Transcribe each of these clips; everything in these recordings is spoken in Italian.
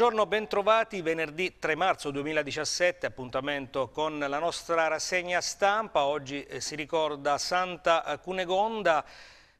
Buongiorno, bentrovati venerdì 3 marzo 2017, appuntamento con la nostra rassegna stampa. Oggi eh, si ricorda Santa Cunegonda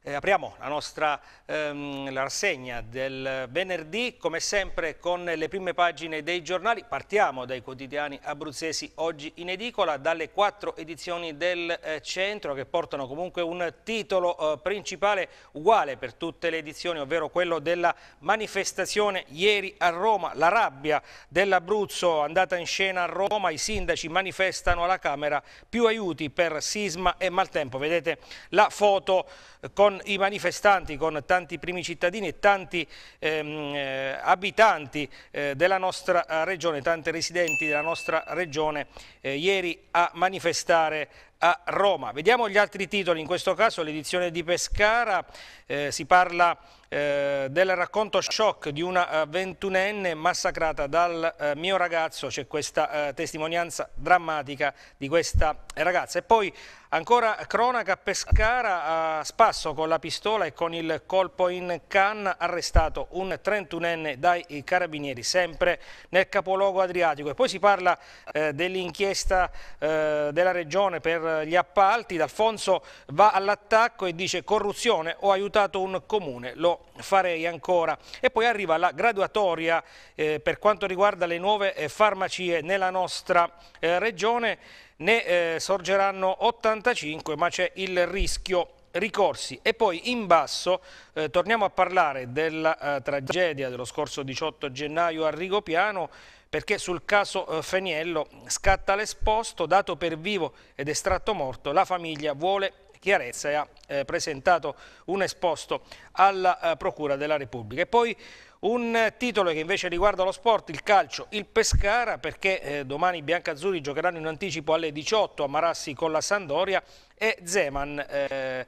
eh, apriamo la nostra ehm, la rassegna del venerdì, come sempre con le prime pagine dei giornali. Partiamo dai quotidiani abruzzesi oggi in edicola, dalle quattro edizioni del eh, centro che portano comunque un titolo eh, principale uguale per tutte le edizioni, ovvero quello della manifestazione ieri a Roma. La rabbia dell'Abruzzo andata in scena a Roma, i sindaci manifestano alla Camera più aiuti per sisma e maltempo. Vedete la foto eh, con con i manifestanti, con tanti primi cittadini e tanti ehm, eh, abitanti eh, della nostra eh, regione, tanti residenti della nostra regione eh, ieri a manifestare a Roma. Vediamo gli altri titoli, in questo caso l'edizione di Pescara, eh, si parla eh, del racconto shock di una eh, ventunenne massacrata dal eh, mio ragazzo, c'è questa testimonianza drammatica di questa ragazza. E poi Ancora cronaca Pescara a spasso con la pistola e con il colpo in canna arrestato un 31enne dai carabinieri sempre nel capoluogo adriatico e poi si parla eh, dell'inchiesta eh, della regione per gli appalti D'Alfonso va all'attacco e dice corruzione ho aiutato un comune lo farei ancora e poi arriva la graduatoria eh, per quanto riguarda le nuove eh, farmacie nella nostra eh, regione ne eh, sorgeranno 85 ma c'è il rischio ricorsi e poi in basso eh, torniamo a parlare della eh, tragedia dello scorso 18 gennaio a Rigopiano perché sul caso eh, Feniello scatta l'esposto dato per vivo ed estratto morto la famiglia vuole chiarezza e ha eh, presentato un esposto alla eh, Procura della Repubblica e poi un titolo che invece riguarda lo sport, il calcio, il Pescara, perché eh, domani i biancazzurri giocheranno in anticipo alle 18 a Marassi con la Sandoria e Zeman eh,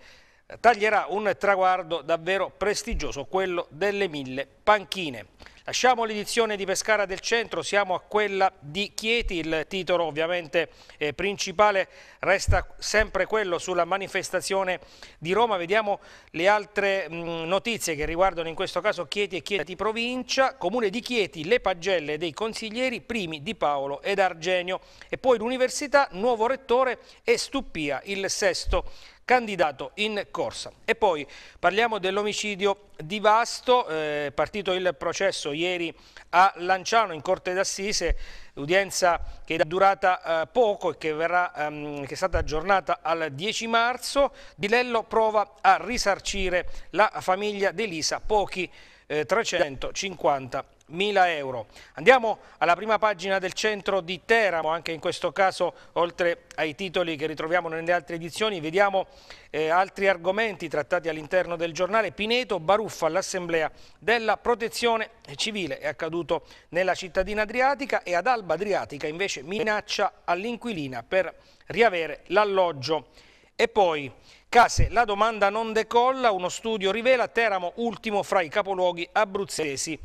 taglierà un traguardo davvero prestigioso, quello delle mille panchine. Lasciamo l'edizione di Pescara del Centro, siamo a quella di Chieti, il titolo ovviamente eh, principale resta sempre quello sulla manifestazione di Roma, vediamo le altre mh, mm, notizie che riguardano in questo caso Chieti e Chieti provincia, comune di Chieti, le pagelle dei consiglieri primi di Paolo ed Argenio e poi l'università, nuovo rettore e Stuppia, il sesto candidato in corsa. E poi parliamo dell'omicidio di Vasto, eh, partito il processo ieri a Lanciano in Corte d'Assise, udienza che è durata eh, poco e che, verrà, ehm, che è stata aggiornata al 10 marzo. Di Lello prova a risarcire la famiglia di Elisa pochi eh, 350 mila euro. Andiamo alla prima pagina del centro di Teramo, anche in questo caso oltre ai titoli che ritroviamo nelle altre edizioni, vediamo eh, altri argomenti trattati all'interno del giornale. Pineto, baruffa all'assemblea della protezione civile, è accaduto nella cittadina adriatica e ad Alba Adriatica invece minaccia all'inquilina per riavere l'alloggio. E poi case, la domanda non decolla, uno studio rivela Teramo ultimo fra i capoluoghi abruzzesi.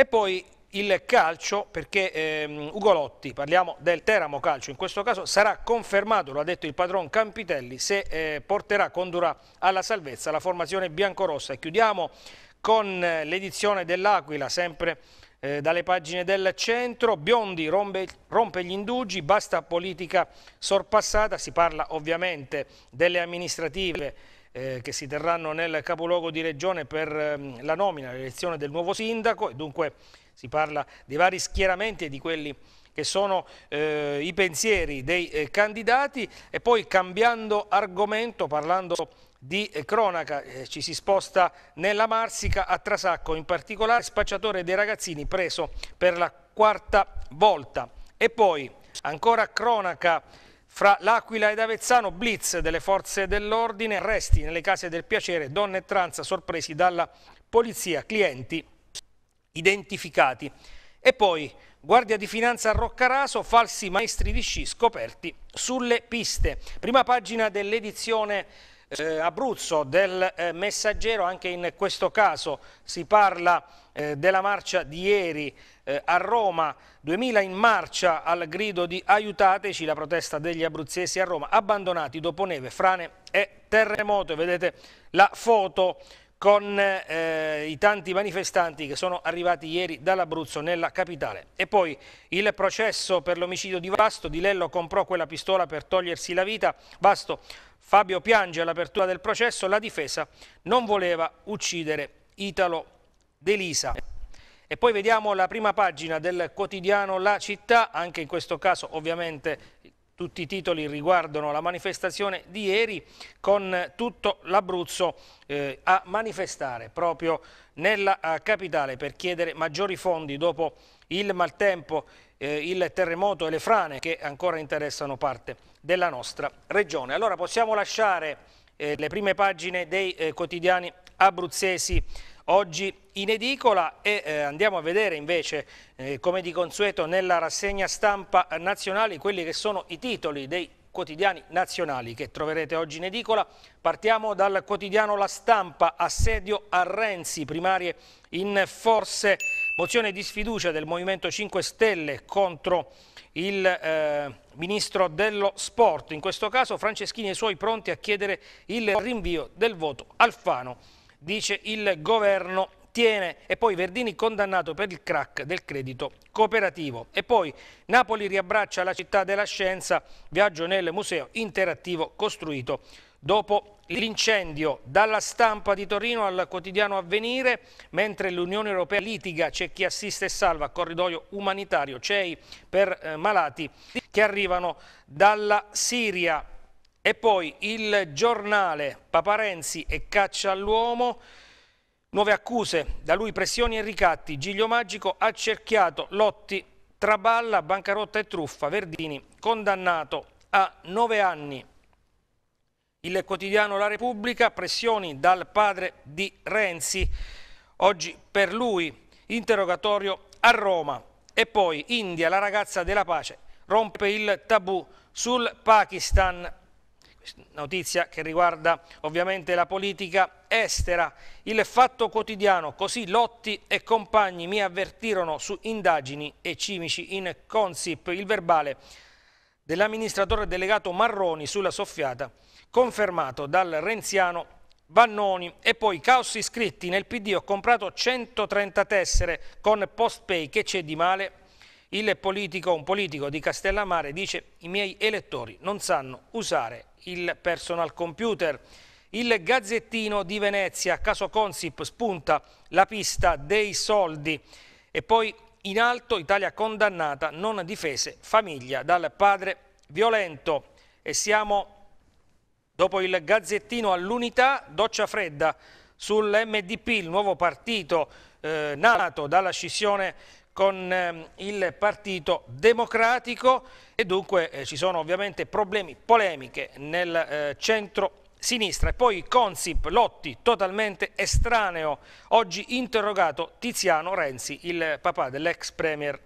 E poi il calcio perché ehm, Ugolotti, parliamo del Teramo Calcio in questo caso, sarà confermato, lo ha detto il padron Campitelli, se eh, porterà, condurrà alla salvezza la formazione biancorossa. E chiudiamo con eh, l'edizione dell'Aquila, sempre eh, dalle pagine del centro, Biondi rompe, rompe, gli indugi, basta politica sorpassata, si parla ovviamente delle amministrative eh, che si terranno nel capoluogo di regione per ehm, la nomina, l'elezione del nuovo sindaco e dunque si parla dei vari schieramenti e di quelli che sono eh, i pensieri dei eh, candidati e poi cambiando argomento, parlando di eh, cronaca, eh, ci si sposta nella Marsica a Trasacco, in particolare spacciatore dei ragazzini preso per la quarta volta. E poi ancora cronaca fra L'Aquila ed Avezzano, blitz delle forze dell'ordine, resti nelle case del piacere, donne e trans sorpresi dalla polizia, clienti identificati. E poi Guardia di Finanza a Roccaraso, falsi maestri di sci scoperti sulle piste. Prima pagina dell'edizione eh, Abruzzo del eh, Messaggero, anche in questo caso si parla eh, della marcia di ieri eh, a Roma, 2000 in marcia al grido di aiutateci la protesta degli abruzzesi a Roma, abbandonati dopo neve, frane e terremoto. Vedete la foto con eh, i tanti manifestanti che sono arrivati ieri dall'Abruzzo nella capitale. E poi il processo per l'omicidio di Vasto, Di Lello comprò quella pistola per togliersi la vita, Vasto Fabio piange all'apertura del processo, la difesa non voleva uccidere Italo Delisa. E poi vediamo la prima pagina del quotidiano La Città, anche in questo caso ovviamente tutti i titoli riguardano la manifestazione di ieri con tutto l'Abruzzo eh, a manifestare proprio nella eh, capitale per chiedere maggiori fondi dopo il maltempo, eh, il terremoto e le frane che ancora interessano parte della nostra regione. Allora possiamo lasciare eh, le prime pagine dei eh, quotidiani abruzzesi oggi in edicola e eh, andiamo a vedere invece eh, come di consueto nella rassegna stampa nazionale quelli che sono i titoli dei quotidiani nazionali che troverete oggi in edicola. Partiamo dal quotidiano La Stampa, assedio a Renzi, primarie in forse, mozione di sfiducia del Movimento 5 Stelle contro il eh, ministro dello sport, in questo caso Franceschini e i suoi pronti a chiedere il rinvio del voto Alfano dice il governo tiene e poi Verdini condannato per il crack del credito cooperativo e poi Napoli riabbraccia la città della scienza viaggio nel museo interattivo costruito dopo l'incendio dalla stampa di Torino al quotidiano Avvenire mentre l'Unione Europea litiga c'è chi assiste e salva corridoio umanitario CEI per eh, malati che arrivano dalla Siria e poi il giornale Paparenzi e caccia all'uomo, nuove accuse, da lui pressioni e ricatti, Giglio Magico accerchiato, Lotti traballa, bancarotta e truffa, Verdini condannato a nove anni. Il quotidiano La Repubblica, pressioni dal padre di Renzi, oggi per lui interrogatorio a Roma. E poi India, la ragazza della pace, rompe il tabù sul Pakistan notizia che riguarda ovviamente la politica estera. Il fatto quotidiano, così Lotti e compagni mi avvertirono su indagini e cimici in Consip, il verbale dell'amministratore delegato Marroni sulla soffiata, confermato dal renziano Vannoni e poi caos iscritti nel PD ho comprato 130 tessere con postpay che c'è di male il politico, un politico di Castellammare dice i miei elettori non sanno usare il personal computer. Il Gazzettino di Venezia, caso Consip, spunta la pista dei soldi. E poi in alto Italia condannata, non difese, famiglia dal padre violento. E siamo, dopo il Gazzettino, all'unità, doccia fredda sull'MDP, il nuovo partito eh, nato dalla scissione con ehm, il Partito Democratico e dunque eh, ci sono ovviamente problemi, polemiche nel eh, centro sinistra e poi Consip Lotti totalmente estraneo oggi interrogato Tiziano Renzi il papà dell'ex premier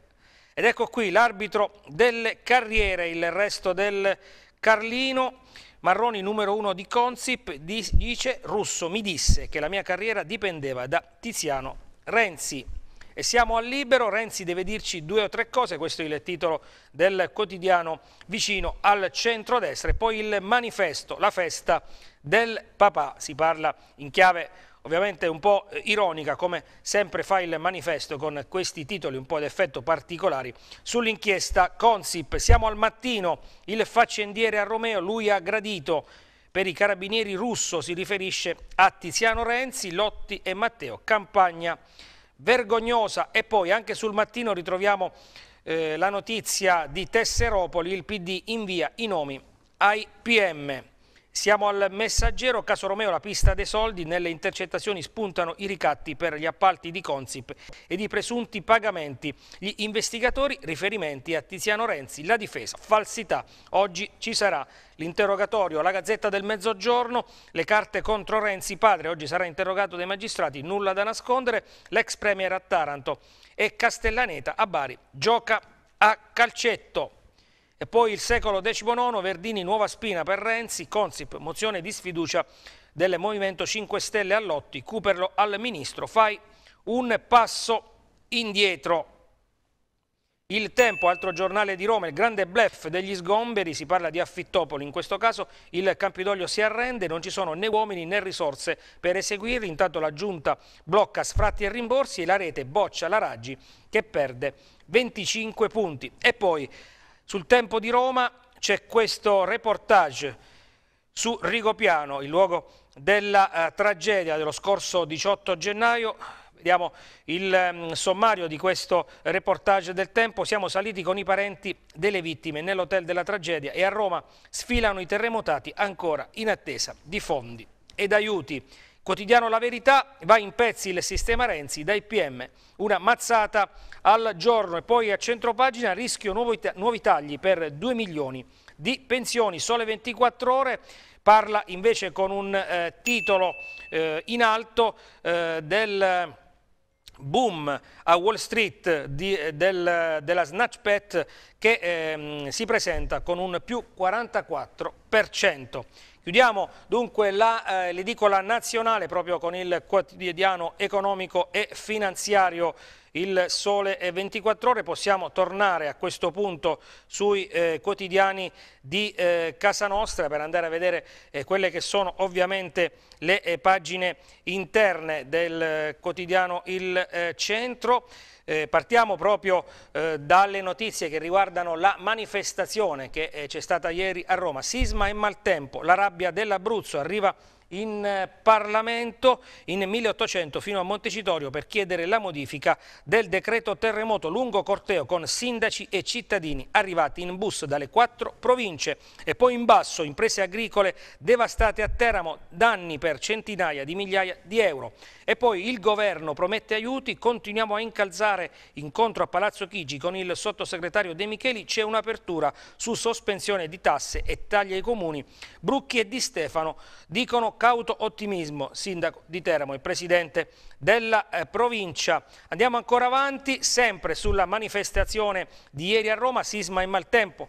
ed ecco qui l'arbitro delle carriere il resto del Carlino Marroni numero uno di Consip dice Russo mi disse che la mia carriera dipendeva da Tiziano Renzi e siamo al libero, Renzi deve dirci due o tre cose, questo è il titolo del quotidiano vicino al centro-destra e poi il manifesto, la festa del papà, si parla in chiave ovviamente un po' ironica come sempre fa il manifesto con questi titoli un po' d'effetto particolari sull'inchiesta Consip, siamo al mattino, il faccendiere a Romeo, lui ha gradito per i carabinieri russo si riferisce a Tiziano Renzi, Lotti e Matteo, campagna vergognosa e poi anche sul mattino ritroviamo eh, la notizia di Tesseropoli, il PD invia i nomi ai PM. Siamo al messaggero Caso Romeo, la pista dei soldi. Nelle intercettazioni spuntano i ricatti per gli appalti di Consip e i presunti pagamenti. Gli investigatori riferimenti a Tiziano Renzi, la difesa, falsità. Oggi ci sarà l'interrogatorio, la Gazzetta del Mezzogiorno, le carte contro Renzi, padre. Oggi sarà interrogato dai magistrati, nulla da nascondere. L'ex premier a Taranto e Castellaneta a Bari gioca a calcetto. E poi il secolo XIX, Verdini nuova spina per Renzi, Consip, mozione di sfiducia del Movimento 5 Stelle all'Otti, Cuperlo al Ministro, fai un passo indietro. Il Tempo, altro giornale di Roma, il grande bluff degli sgomberi, si parla di affittopoli, in questo caso il Campidoglio si arrende, non ci sono né uomini né risorse per eseguirli, intanto la Giunta blocca sfratti e rimborsi e la rete boccia la Raggi che perde 25 punti. E poi sul tempo di Roma c'è questo reportage su Rigopiano, il luogo della eh, tragedia dello scorso 18 gennaio. Vediamo il mm, sommario di questo reportage del tempo. Siamo saliti con i parenti delle vittime nell'hotel della tragedia e a Roma sfilano i terremotati ancora in attesa di fondi ed aiuti. Quotidiano La Verità, va in pezzi il sistema Renzi dai PM, una mazzata al giorno e poi a centropagina rischio nuovi, nuovi tagli per 2 milioni di pensioni, sole 24 ore parla invece con un eh, titolo eh, in alto eh, del boom a Wall Street di, eh, del, della Snatch Pet che ehm, si presenta con un più 44%. Chiudiamo dunque eh, l'edicola eh, nazionale proprio con il quotidiano economico e finanziario il Sole 24 Ore. Possiamo tornare a questo punto sui eh, quotidiani di eh, Casa Nostra per andare a vedere eh, quelle che sono ovviamente le eh, pagine interne del eh, quotidiano Il Centro. Eh, partiamo proprio eh, dalle notizie che riguardano la manifestazione che eh, c'è stata ieri a Roma. Sisma e maltempo, la rabbia dell'Abruzzo arriva in eh, Parlamento in 1800 fino a Montecitorio per chiedere la modifica del decreto terremoto lungo corteo con sindaci e cittadini arrivati in bus dalle quattro province e poi in basso imprese agricole devastate a Teramo, danni per centinaia di migliaia di euro. E poi il governo promette aiuti, continuiamo a incalzare incontro a Palazzo Chigi con il sottosegretario De Micheli, c'è un'apertura su sospensione di tasse e tagli ai comuni. Brucchi e Di Stefano dicono cauto ottimismo, sindaco di Teramo e presidente della eh, provincia. Andiamo ancora avanti, sempre sulla manifestazione di ieri a Roma, sisma e maltempo.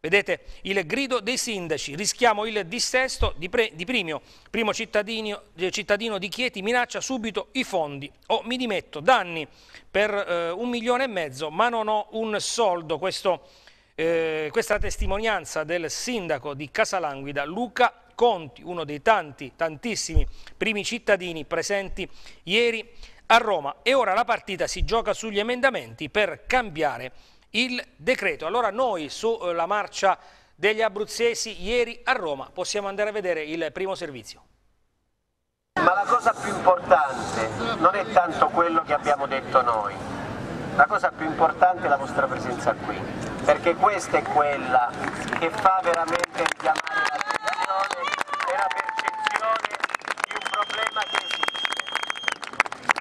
Vedete il grido dei sindaci, rischiamo il dissesto di, pre, di primio, primo cittadino, eh, cittadino, di Chieti minaccia subito i fondi o oh, mi dimetto, danni per eh, un milione e mezzo ma non ho un soldo, Questo, eh, questa testimonianza del sindaco di Casalanguida Luca Conti, uno dei tanti, tantissimi primi cittadini presenti ieri a Roma. E ora la partita si gioca sugli emendamenti per cambiare il decreto. Allora noi sulla eh, marcia degli abruzzesi ieri a Roma possiamo andare a vedere il primo servizio. Ma la cosa più importante non è tanto quello che abbiamo detto noi, la cosa più importante è la vostra presenza qui, perché questa è quella che fa veramente richiamare la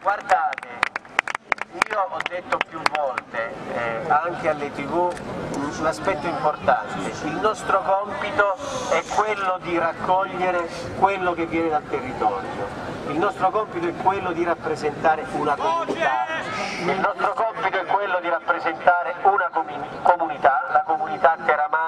Guardate, io ho detto più volte, eh, anche alle tv, un aspetto importante, il nostro compito è quello di raccogliere quello che viene dal territorio. Il nostro compito è quello di rappresentare una comunità. Il nostro compito è quello di rappresentare una comunità, la comunità Teramano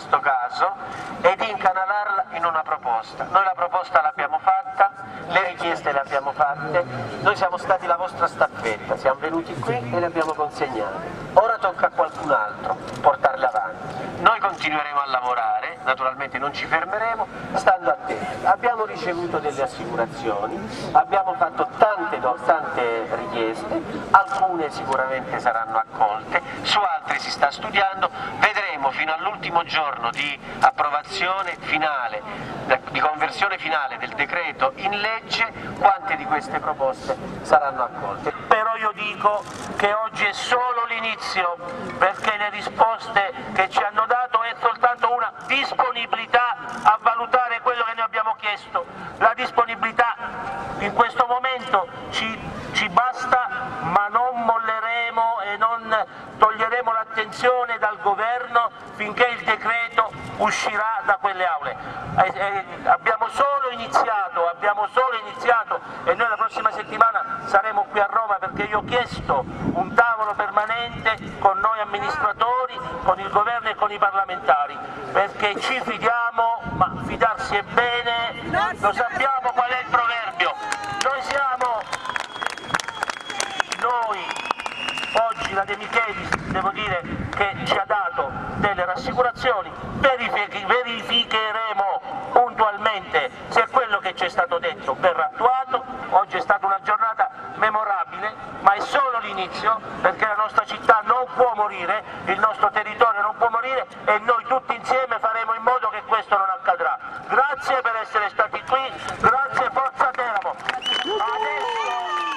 questo caso e di incanalarla in una proposta. Noi la proposta l'abbiamo fatta, le richieste le abbiamo fatte, noi siamo stati la vostra staffetta, siamo venuti qui e le abbiamo consegnate. Ora tocca a qualcun altro portarle avanti. Noi continueremo a lavorare, naturalmente non ci fermeremo, stando attenti. Abbiamo ricevuto delle assicurazioni, abbiamo fatto tante, tante richieste, alcune sicuramente saranno accolte, su altre si sta studiando, vedremo saremo fino all'ultimo giorno di approvazione finale, eh, di conversione finale del decreto in legge quante di queste proposte saranno accolte. Però io dico che oggi è solo l'inizio perché le risposte che ci hanno dato è soltanto una disponibilità a valutare quello che noi abbiamo chiesto. La disponibilità in questo momento ci ci basta ma non molleremo e non toglieremo l'attenzione dal governo finché il decreto uscirà da quelle aule. E, eh, e, eh, abbiamo solo iniziato, abbiamo solo iniziato e noi la prossima settimana saremo qui a Roma perché io ho chiesto un tavolo permanente con noi amministratori, con il governo e con i parlamentari perché ci fidiamo, ma fidarsi è bene, lo sappiamo qual è il proverbio. Noi siamo noi oggi la De Micheli, devo dire che ci ha dato delle rassicurazioni, Verific verificheremo puntualmente se quello che ci è stato detto verrà attuato, oggi è stata una giornata memorabile, ma è solo l'inizio perché la nostra città non può morire, il nostro territorio non può morire e noi tutti insieme faremo in modo che questo non accadrà. Grazie per essere stati qui, grazie Forza Teramo. Adesso...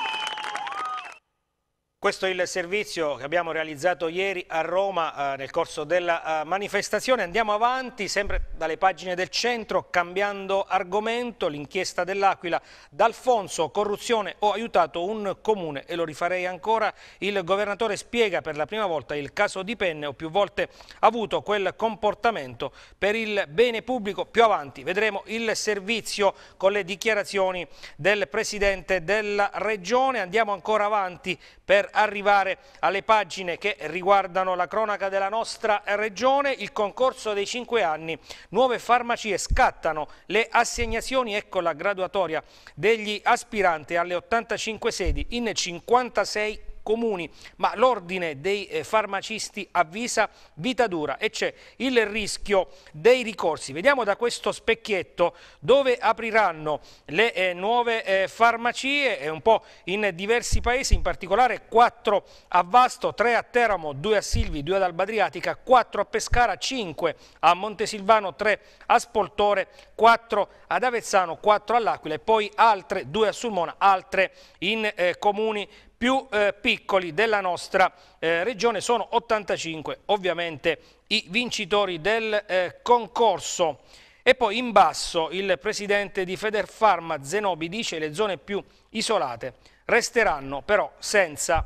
Questo è il servizio che abbiamo realizzato ieri a Roma eh, nel corso della eh, manifestazione. Andiamo avanti, sempre dalle pagine del centro, cambiando argomento, l'inchiesta dell'Aquila, D'Alfonso, corruzione, ho aiutato un comune e lo rifarei ancora, il governatore spiega per la prima volta il caso di Penne, ho più volte avuto quel comportamento per il bene pubblico, più avanti vedremo il servizio con le dichiarazioni del Presidente della Regione, andiamo ancora avanti per arrivare alle pagine che riguardano la cronaca della nostra Regione, il concorso dei 5 anni nuove farmacie scattano le assegnazioni, ecco la graduatoria degli aspiranti alle 85 sedi in 56 comuni, ma l'ordine dei eh, farmacisti avvisa vita dura e c'è il rischio dei ricorsi. Vediamo da questo specchietto dove apriranno le eh, nuove eh, farmacie, è un po' in diversi paesi, in particolare 4 a Vasto, 3 a Teramo, 2 a Silvi, 2 ad Alba Adriatica, 4 a Pescara, 5 a Montesilvano, 3 a Spoltore, 4 ad Avezzano, 4 all'Aquila e poi altre 2 a Sulmona, altre in comuni più eh, piccoli della nostra eh, regione, sono 85 ovviamente i vincitori del eh, concorso. E poi in basso il presidente di Federfarma Zenobi dice le zone più isolate resteranno però senza.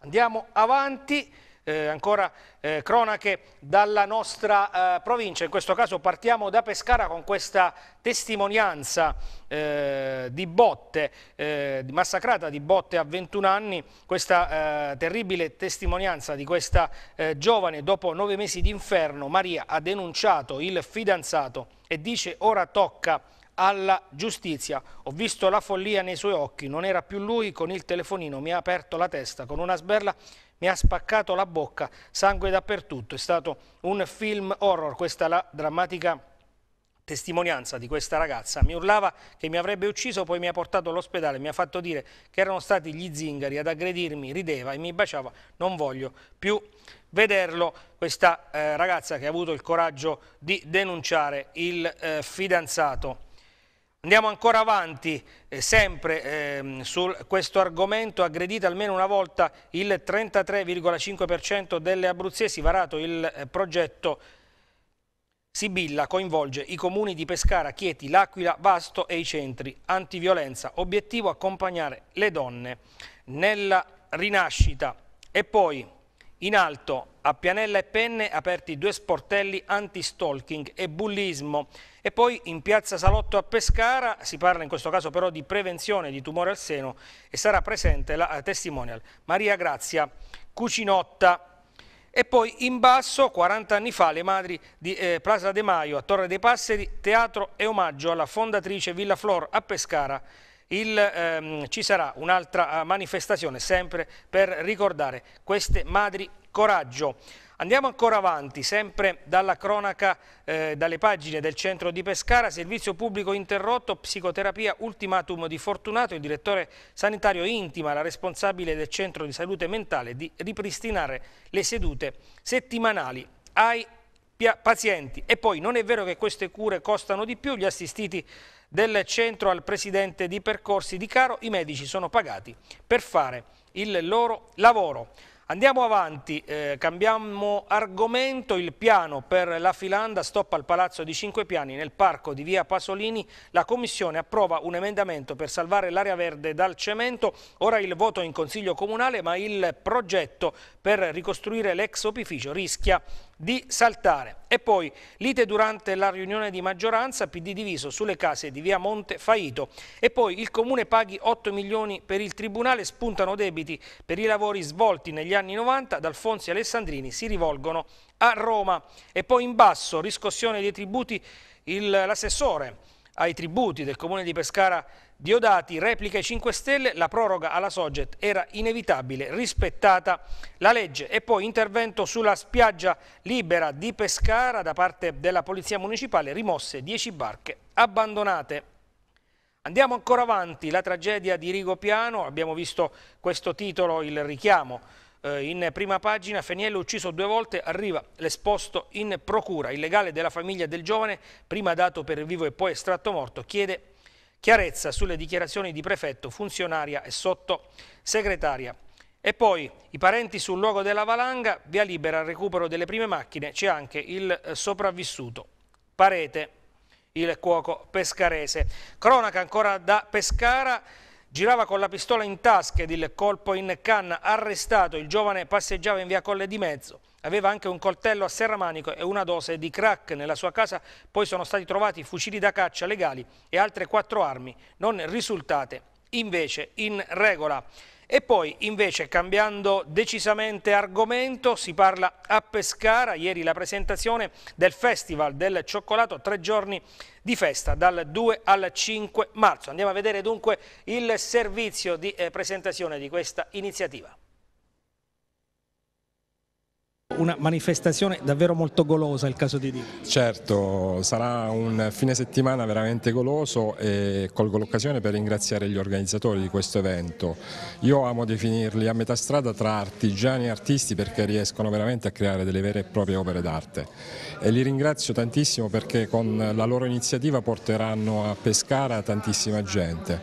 Andiamo avanti eh, ancora eh, cronache dalla nostra eh, provincia, in questo caso partiamo da Pescara con questa testimonianza eh, di botte, eh, massacrata di botte a 21 anni, questa eh, terribile testimonianza di questa giovane dopo nove mesi di inferno, Maria ha denunciato il fidanzato e dice ora tocca alla giustizia. Ho visto la follia nei suoi occhi, non era più lui, con il telefonino mi ha aperto la testa con una sberla mi ha spaccato la bocca, sangue dappertutto. È stato un film horror, questa è la drammatica testimonianza di questa ragazza. Mi urlava che mi avrebbe ucciso, poi mi ha portato all'ospedale, mi ha fatto dire che erano stati gli zingari ad aggredirmi, rideva e mi baciava, non voglio più vederlo. Questa eh, ragazza che ha avuto il coraggio di denunciare il eh, fidanzato. Andiamo ancora avanti, eh, sempre eh, su questo argomento, aggredita almeno una volta il 33,5% delle abruzzesi, varato il eh, progetto Sibilla coinvolge i comuni di Pescara, Chieti, L'Aquila, Vasto e i centri antiviolenza. Obiettivo accompagnare le donne nella rinascita. E poi in alto a Pianella e Penne aperti due sportelli anti-stalking e bullismo. E poi in piazza Salotto a Pescara si parla in questo caso però di prevenzione di tumore al seno e sarà presente la eh, testimonial Maria Grazia Cucinotta. E poi in basso, 40 anni fa, le madri di eh, Plaza De Maio a Torre dei Passeri, teatro e omaggio alla fondatrice Villa Flor a Pescara il, ehm, ci sarà un'altra eh, manifestazione sempre per ricordare queste madri coraggio. Andiamo ancora avanti, sempre dalla cronaca, eh, dalle pagine del centro di Pescara, servizio pubblico interrotto, psicoterapia ultimatum di Fortunato, il direttore sanitario intima la responsabile del centro di salute mentale di ripristinare le sedute settimanali ai pazienti. E poi non è vero che queste cure costano di più, gli assistiti del centro al presidente di percorsi di Caro, i medici sono pagati per fare il loro lavoro. Andiamo avanti, eh, cambiamo argomento, il piano per la Filanda stoppa al palazzo di Cinque Piani nel parco di via Pasolini, la commissione approva un emendamento per salvare l'area verde dal cemento, ora il voto in consiglio comunale ma il progetto per ricostruire l'ex opificio rischia di saltare. E poi lite durante la riunione di maggioranza, PD diviso sulle case di via Monte Faito. E poi il Comune paghi 8 milioni per il Tribunale, spuntano debiti per i lavori svolti negli anni 90, D'Alfonsi e Alessandrini si rivolgono a Roma. E poi in basso, riscossione dei tributi, l'assessore ai tributi del Comune di Pescara Diodati replica i 5 Stelle, la proroga alla Soget era inevitabile, rispettata la legge. E poi intervento sulla spiaggia libera di Pescara da parte della Polizia Municipale, rimosse 10 barche abbandonate. Andiamo ancora avanti, la tragedia di Rigopiano, abbiamo visto questo titolo, il richiamo. Eh, in prima pagina Feniello ucciso due volte, arriva l'esposto in procura. Il legale della famiglia del giovane, prima dato per vivo e poi estratto morto, chiede chiarezza sulle dichiarazioni di prefetto, funzionaria e sottosegretaria. E poi i parenti sul luogo della valanga, via libera al recupero delle prime macchine, c'è anche il eh, sopravvissuto. Parete, il cuoco pescarese. Cronaca ancora da Pescara. Girava con la pistola in tasca ed il colpo in canna arrestato. Il giovane passeggiava in via Colle di Mezzo. Aveva anche un coltello a serramanico e una dose di crack nella sua casa, poi sono stati trovati fucili da caccia legali e altre quattro armi non risultate invece in regola. E poi invece cambiando decisamente argomento si parla a Pescara, ieri la presentazione del Festival del Cioccolato, tre giorni di festa dal 2 al 5 marzo. Andiamo a vedere dunque il servizio di eh, presentazione di questa iniziativa. Una manifestazione davvero molto golosa, è il caso di dire. Certo, sarà un fine settimana veramente goloso e colgo l'occasione per ringraziare gli organizzatori di questo evento. Io amo definirli a metà strada tra artigiani e artisti perché riescono veramente a creare delle vere e proprie opere d'arte e li ringrazio tantissimo perché con la loro iniziativa porteranno a Pescara tantissima gente.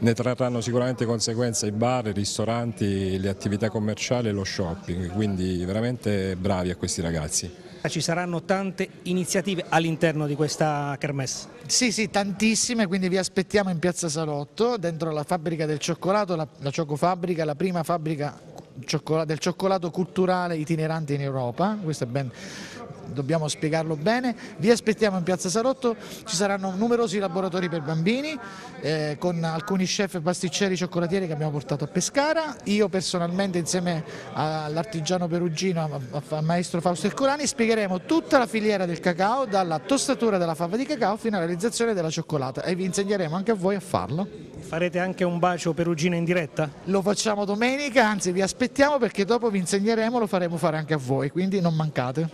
Ne trarranno sicuramente conseguenza i bar, i ristoranti, le attività commerciali e lo shopping, quindi veramente bravi a questi ragazzi. Ah, ci saranno tante iniziative all'interno di questa kermesse? Sì, sì, tantissime, quindi vi aspettiamo in Piazza Salotto, dentro la fabbrica del cioccolato, la, la Ciocofabbrica, la prima fabbrica del cioccolato culturale itinerante in Europa, questo è ben dobbiamo spiegarlo bene. Vi aspettiamo in Piazza Sarotto, ci saranno numerosi laboratori per bambini eh, con alcuni chef, pasticceri, cioccolatieri che abbiamo portato a Pescara. Io personalmente insieme all'artigiano perugino, al maestro Fausto Ercolani, spiegheremo tutta la filiera del cacao, dalla tostatura della fava di cacao fino alla realizzazione della cioccolata e vi insegneremo anche a voi a farlo. Farete anche un bacio perugino in diretta? Lo facciamo domenica, anzi vi aspettiamo perché dopo vi insegneremo, lo faremo fare anche a voi, quindi non mancate.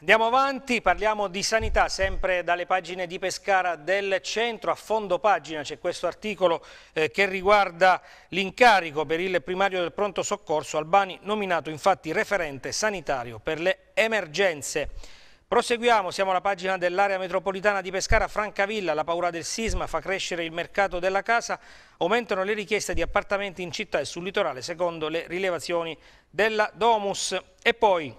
Andiamo avanti, parliamo di sanità, sempre dalle pagine di Pescara del centro, a fondo pagina c'è questo articolo eh, che riguarda l'incarico per il primario del pronto soccorso, Albani nominato infatti referente sanitario per le emergenze. Proseguiamo, siamo alla pagina dell'area metropolitana di Pescara, Francavilla, la paura del sisma fa crescere il mercato della casa, aumentano le richieste di appartamenti in città e sul litorale secondo le rilevazioni della Domus. E poi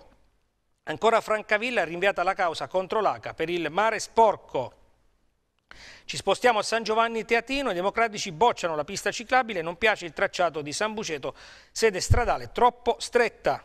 Ancora Francavilla rinviata la causa contro l'ACA per il mare sporco. Ci spostiamo a San Giovanni Teatino, i democratici bocciano la pista ciclabile, non piace il tracciato di San Buceto, sede stradale troppo stretta.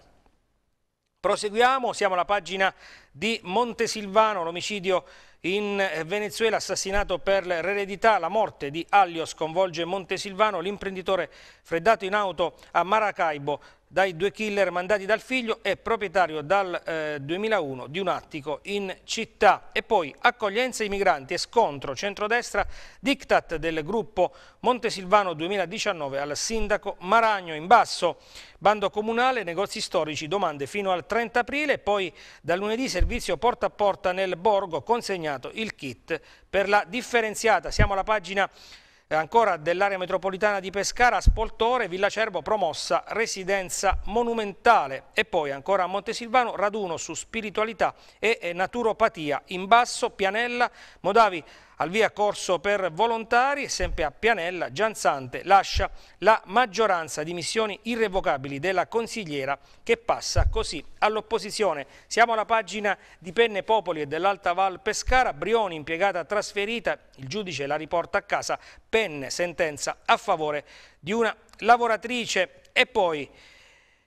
Proseguiamo, siamo alla pagina di Montesilvano, l'omicidio in Venezuela, assassinato per l'eredità, la morte di Allio sconvolge Montesilvano, l'imprenditore freddato in auto a Maracaibo dai due killer mandati dal figlio è proprietario dal eh, 2001 di un attico in città. E poi accoglienza ai migranti e scontro centrodestra, diktat del gruppo Montesilvano 2019 al sindaco Maragno in basso. Bando comunale, negozi storici, domande fino al 30 aprile, poi dal lunedì servizio porta a porta nel borgo consegnato il kit per la differenziata. Siamo alla pagina eh, ancora dell'area metropolitana di Pescara, Spoltore, Villa Cervo, promossa residenza monumentale e poi ancora a Montesilvano raduno su spiritualità e eh, naturopatia in basso, Pianella, Modavi al via corso per volontari, sempre a Pianella, Gianzante lascia la maggioranza di missioni irrevocabili della consigliera che passa così all'opposizione. Siamo alla pagina di Penne Popoli e dell'Alta Val Pescara, Brioni impiegata trasferita, il giudice la riporta a casa, Penne sentenza a favore di una lavoratrice e poi...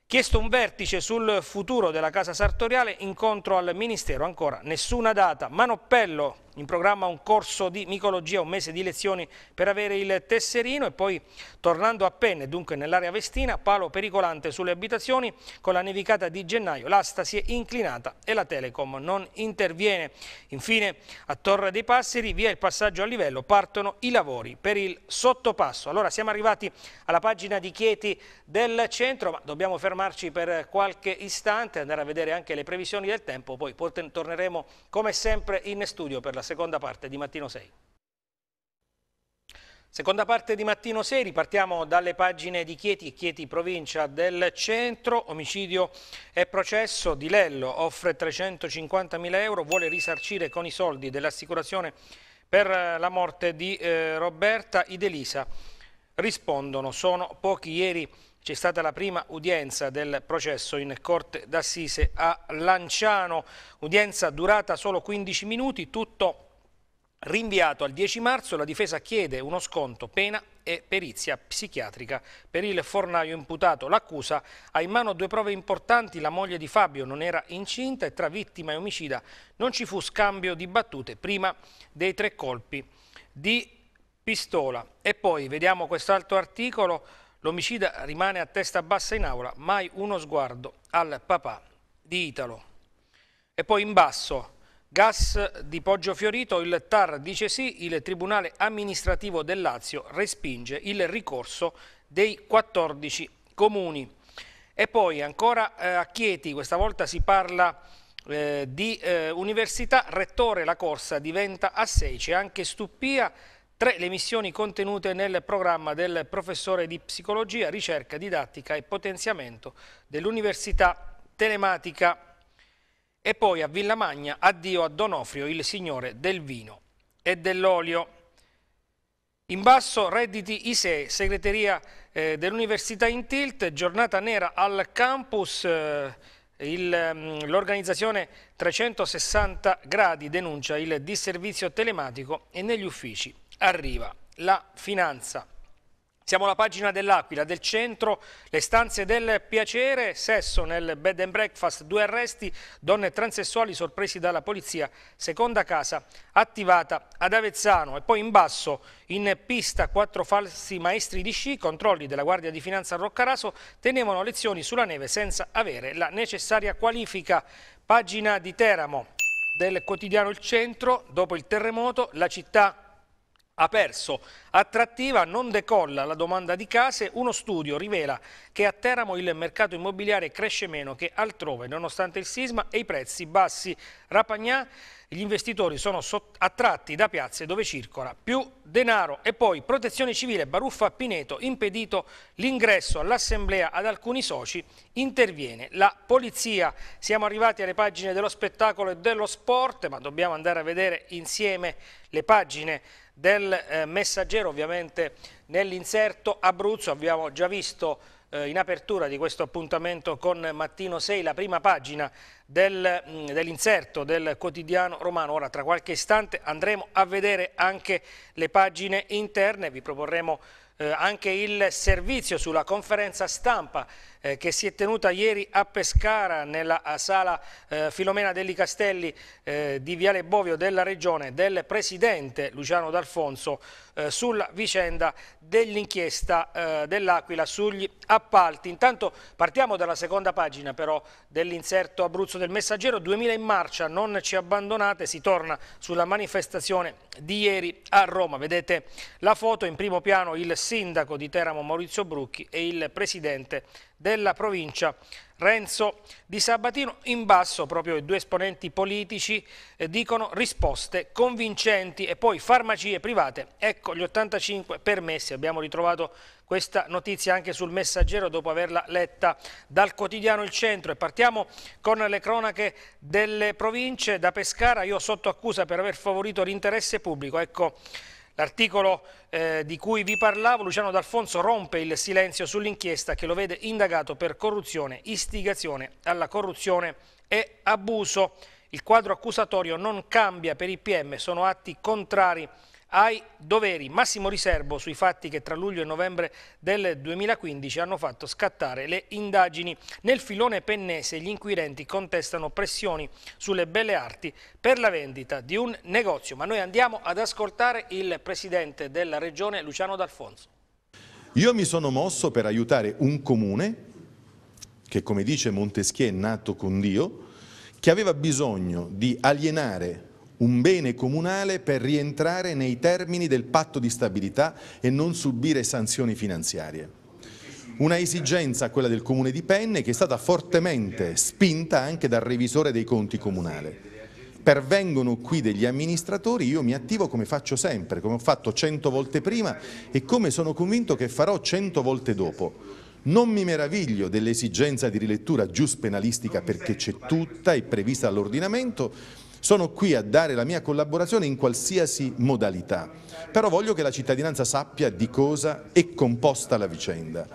Chiesto un vertice sul futuro della casa sartoriale, incontro al Ministero, ancora nessuna data. Manoppello, in programma un corso di micologia, un mese di lezioni per avere il tesserino e poi tornando a Penne, dunque nell'area vestina, palo pericolante sulle abitazioni con la nevicata di gennaio, l'asta si è inclinata e la Telecom non interviene. Infine a Torre dei Passeri, via il passaggio a livello, partono i lavori per il sottopasso. Allora siamo arrivati alla pagina di Chieti del centro, ma dobbiamo fermarci per qualche istante, andare a vedere anche le previsioni del tempo, poi torneremo come sempre in studio per la seconda parte di Mattino 6. Seconda parte di Mattino 6, ripartiamo dalle pagine di Chieti, Chieti provincia del centro, omicidio e processo di Lello, offre 350.000 euro, vuole risarcire con i soldi dell'assicurazione per eh, la morte di eh, Roberta, Delisa rispondono, sono pochi ieri c'è stata la prima udienza del processo in Corte d'Assise a Lanciano, udienza durata solo 15 minuti, tutto rinviato al 10 marzo. La difesa chiede uno sconto pena e perizia psichiatrica per il fornaio imputato. L'accusa ha in mano due prove importanti, la moglie di Fabio non era incinta e tra vittima e omicida non ci fu scambio di battute prima dei tre colpi di pistola. E poi vediamo quest'altro articolo L'omicida rimane a testa bassa in aula, mai uno sguardo al papà di Italo. E poi in basso, gas di Poggio Fiorito, il TAR dice sì, il Tribunale amministrativo del Lazio respinge il ricorso dei 14 comuni. E poi ancora eh, a Chieti, questa volta si parla eh, di eh, università, rettore la corsa diventa a 6, c'è anche Stuppia, Tre le missioni contenute nel programma del professore di psicologia, ricerca, didattica e potenziamento dell'Università Telematica. E poi a Villa Magna, addio a Donofrio, il signore del vino e dell'olio. In basso redditi ISE, segreteria eh, dell'Università in tilt, giornata nera al campus, eh, mm, l'organizzazione 360 gradi denuncia il disservizio telematico e negli uffici arriva la finanza. Siamo alla pagina dell'Aquila, del centro, le stanze del piacere, sesso nel bed and breakfast, due arresti, donne transessuali sorpresi dalla polizia, seconda casa attivata ad Avezzano e poi in basso in pista quattro falsi maestri di sci, controlli della Guardia di Finanza a Roccaraso, tenevano lezioni sulla neve senza avere la necessaria qualifica. Pagina di Teramo del quotidiano Il Centro, dopo il terremoto, la città ha perso attrattiva, non decolla la domanda di case, uno studio rivela che a Teramo il mercato immobiliare cresce meno che altrove nonostante il sisma e i prezzi bassi. Rapagnà gli investitori sono attratti da piazze dove circola più denaro e poi protezione civile Baruffa Pineto impedito l'ingresso all'assemblea ad alcuni soci, interviene la polizia. Siamo arrivati alle pagine dello spettacolo e dello sport, ma dobbiamo andare a vedere insieme le pagine del eh, messaggero, ovviamente nell'inserto Abruzzo abbiamo già visto eh, in apertura di questo appuntamento con Mattino 6, la prima pagina del, mm, dell'inserto del quotidiano romano. Ora tra qualche istante andremo a vedere anche le pagine interne, vi proporremo eh, anche il servizio sulla conferenza stampa eh, che si è tenuta ieri a Pescara nella eh, sala eh, Filomena degli Castelli eh, di Viale Bovio della Regione del Presidente Luciano D'Alfonso eh, sulla vicenda dell'inchiesta eh, dell'Aquila sugli appalti. Intanto partiamo dalla seconda pagina però dell'inserto Abruzzo del Messaggero 2000 in marcia, non ci abbandonate, si torna sulla manifestazione di ieri a Roma. Vedete la foto in primo piano il sindaco di Teramo Maurizio Brucchi e il presidente della provincia Renzo Di Sabatino. In basso proprio i due esponenti politici eh, dicono risposte convincenti e poi farmacie private. Ecco gli 85 permessi, abbiamo ritrovato questa notizia anche sul messaggero dopo averla letta dal quotidiano Il Centro e partiamo con le cronache delle province da Pescara, io sotto accusa per aver favorito l'interesse pubblico. Ecco L'articolo eh, di cui vi parlavo, Luciano D'Alfonso rompe il silenzio sull'inchiesta che lo vede indagato per corruzione, istigazione alla corruzione e abuso. Il quadro accusatorio non cambia per i PM, sono atti contrari ai doveri. Massimo riservo sui fatti che tra luglio e novembre del 2015 hanno fatto scattare le indagini. Nel filone pennese gli inquirenti contestano pressioni sulle belle arti per la vendita di un negozio. Ma noi andiamo ad ascoltare il presidente della regione Luciano D'Alfonso. Io mi sono mosso per aiutare un comune che come dice Montesquieu è nato con Dio, che aveva bisogno di alienare un bene comunale per rientrare nei termini del patto di stabilità e non subire sanzioni finanziarie. Una esigenza, quella del Comune di Penne, che è stata fortemente spinta anche dal revisore dei conti comunale. Pervengono qui degli amministratori, io mi attivo come faccio sempre, come ho fatto cento volte prima e come sono convinto che farò cento volte dopo. Non mi meraviglio dell'esigenza di rilettura giuspenalistica perché c'è tutta e prevista all'ordinamento, sono qui a dare la mia collaborazione in qualsiasi modalità, però voglio che la cittadinanza sappia di cosa è composta la vicenda.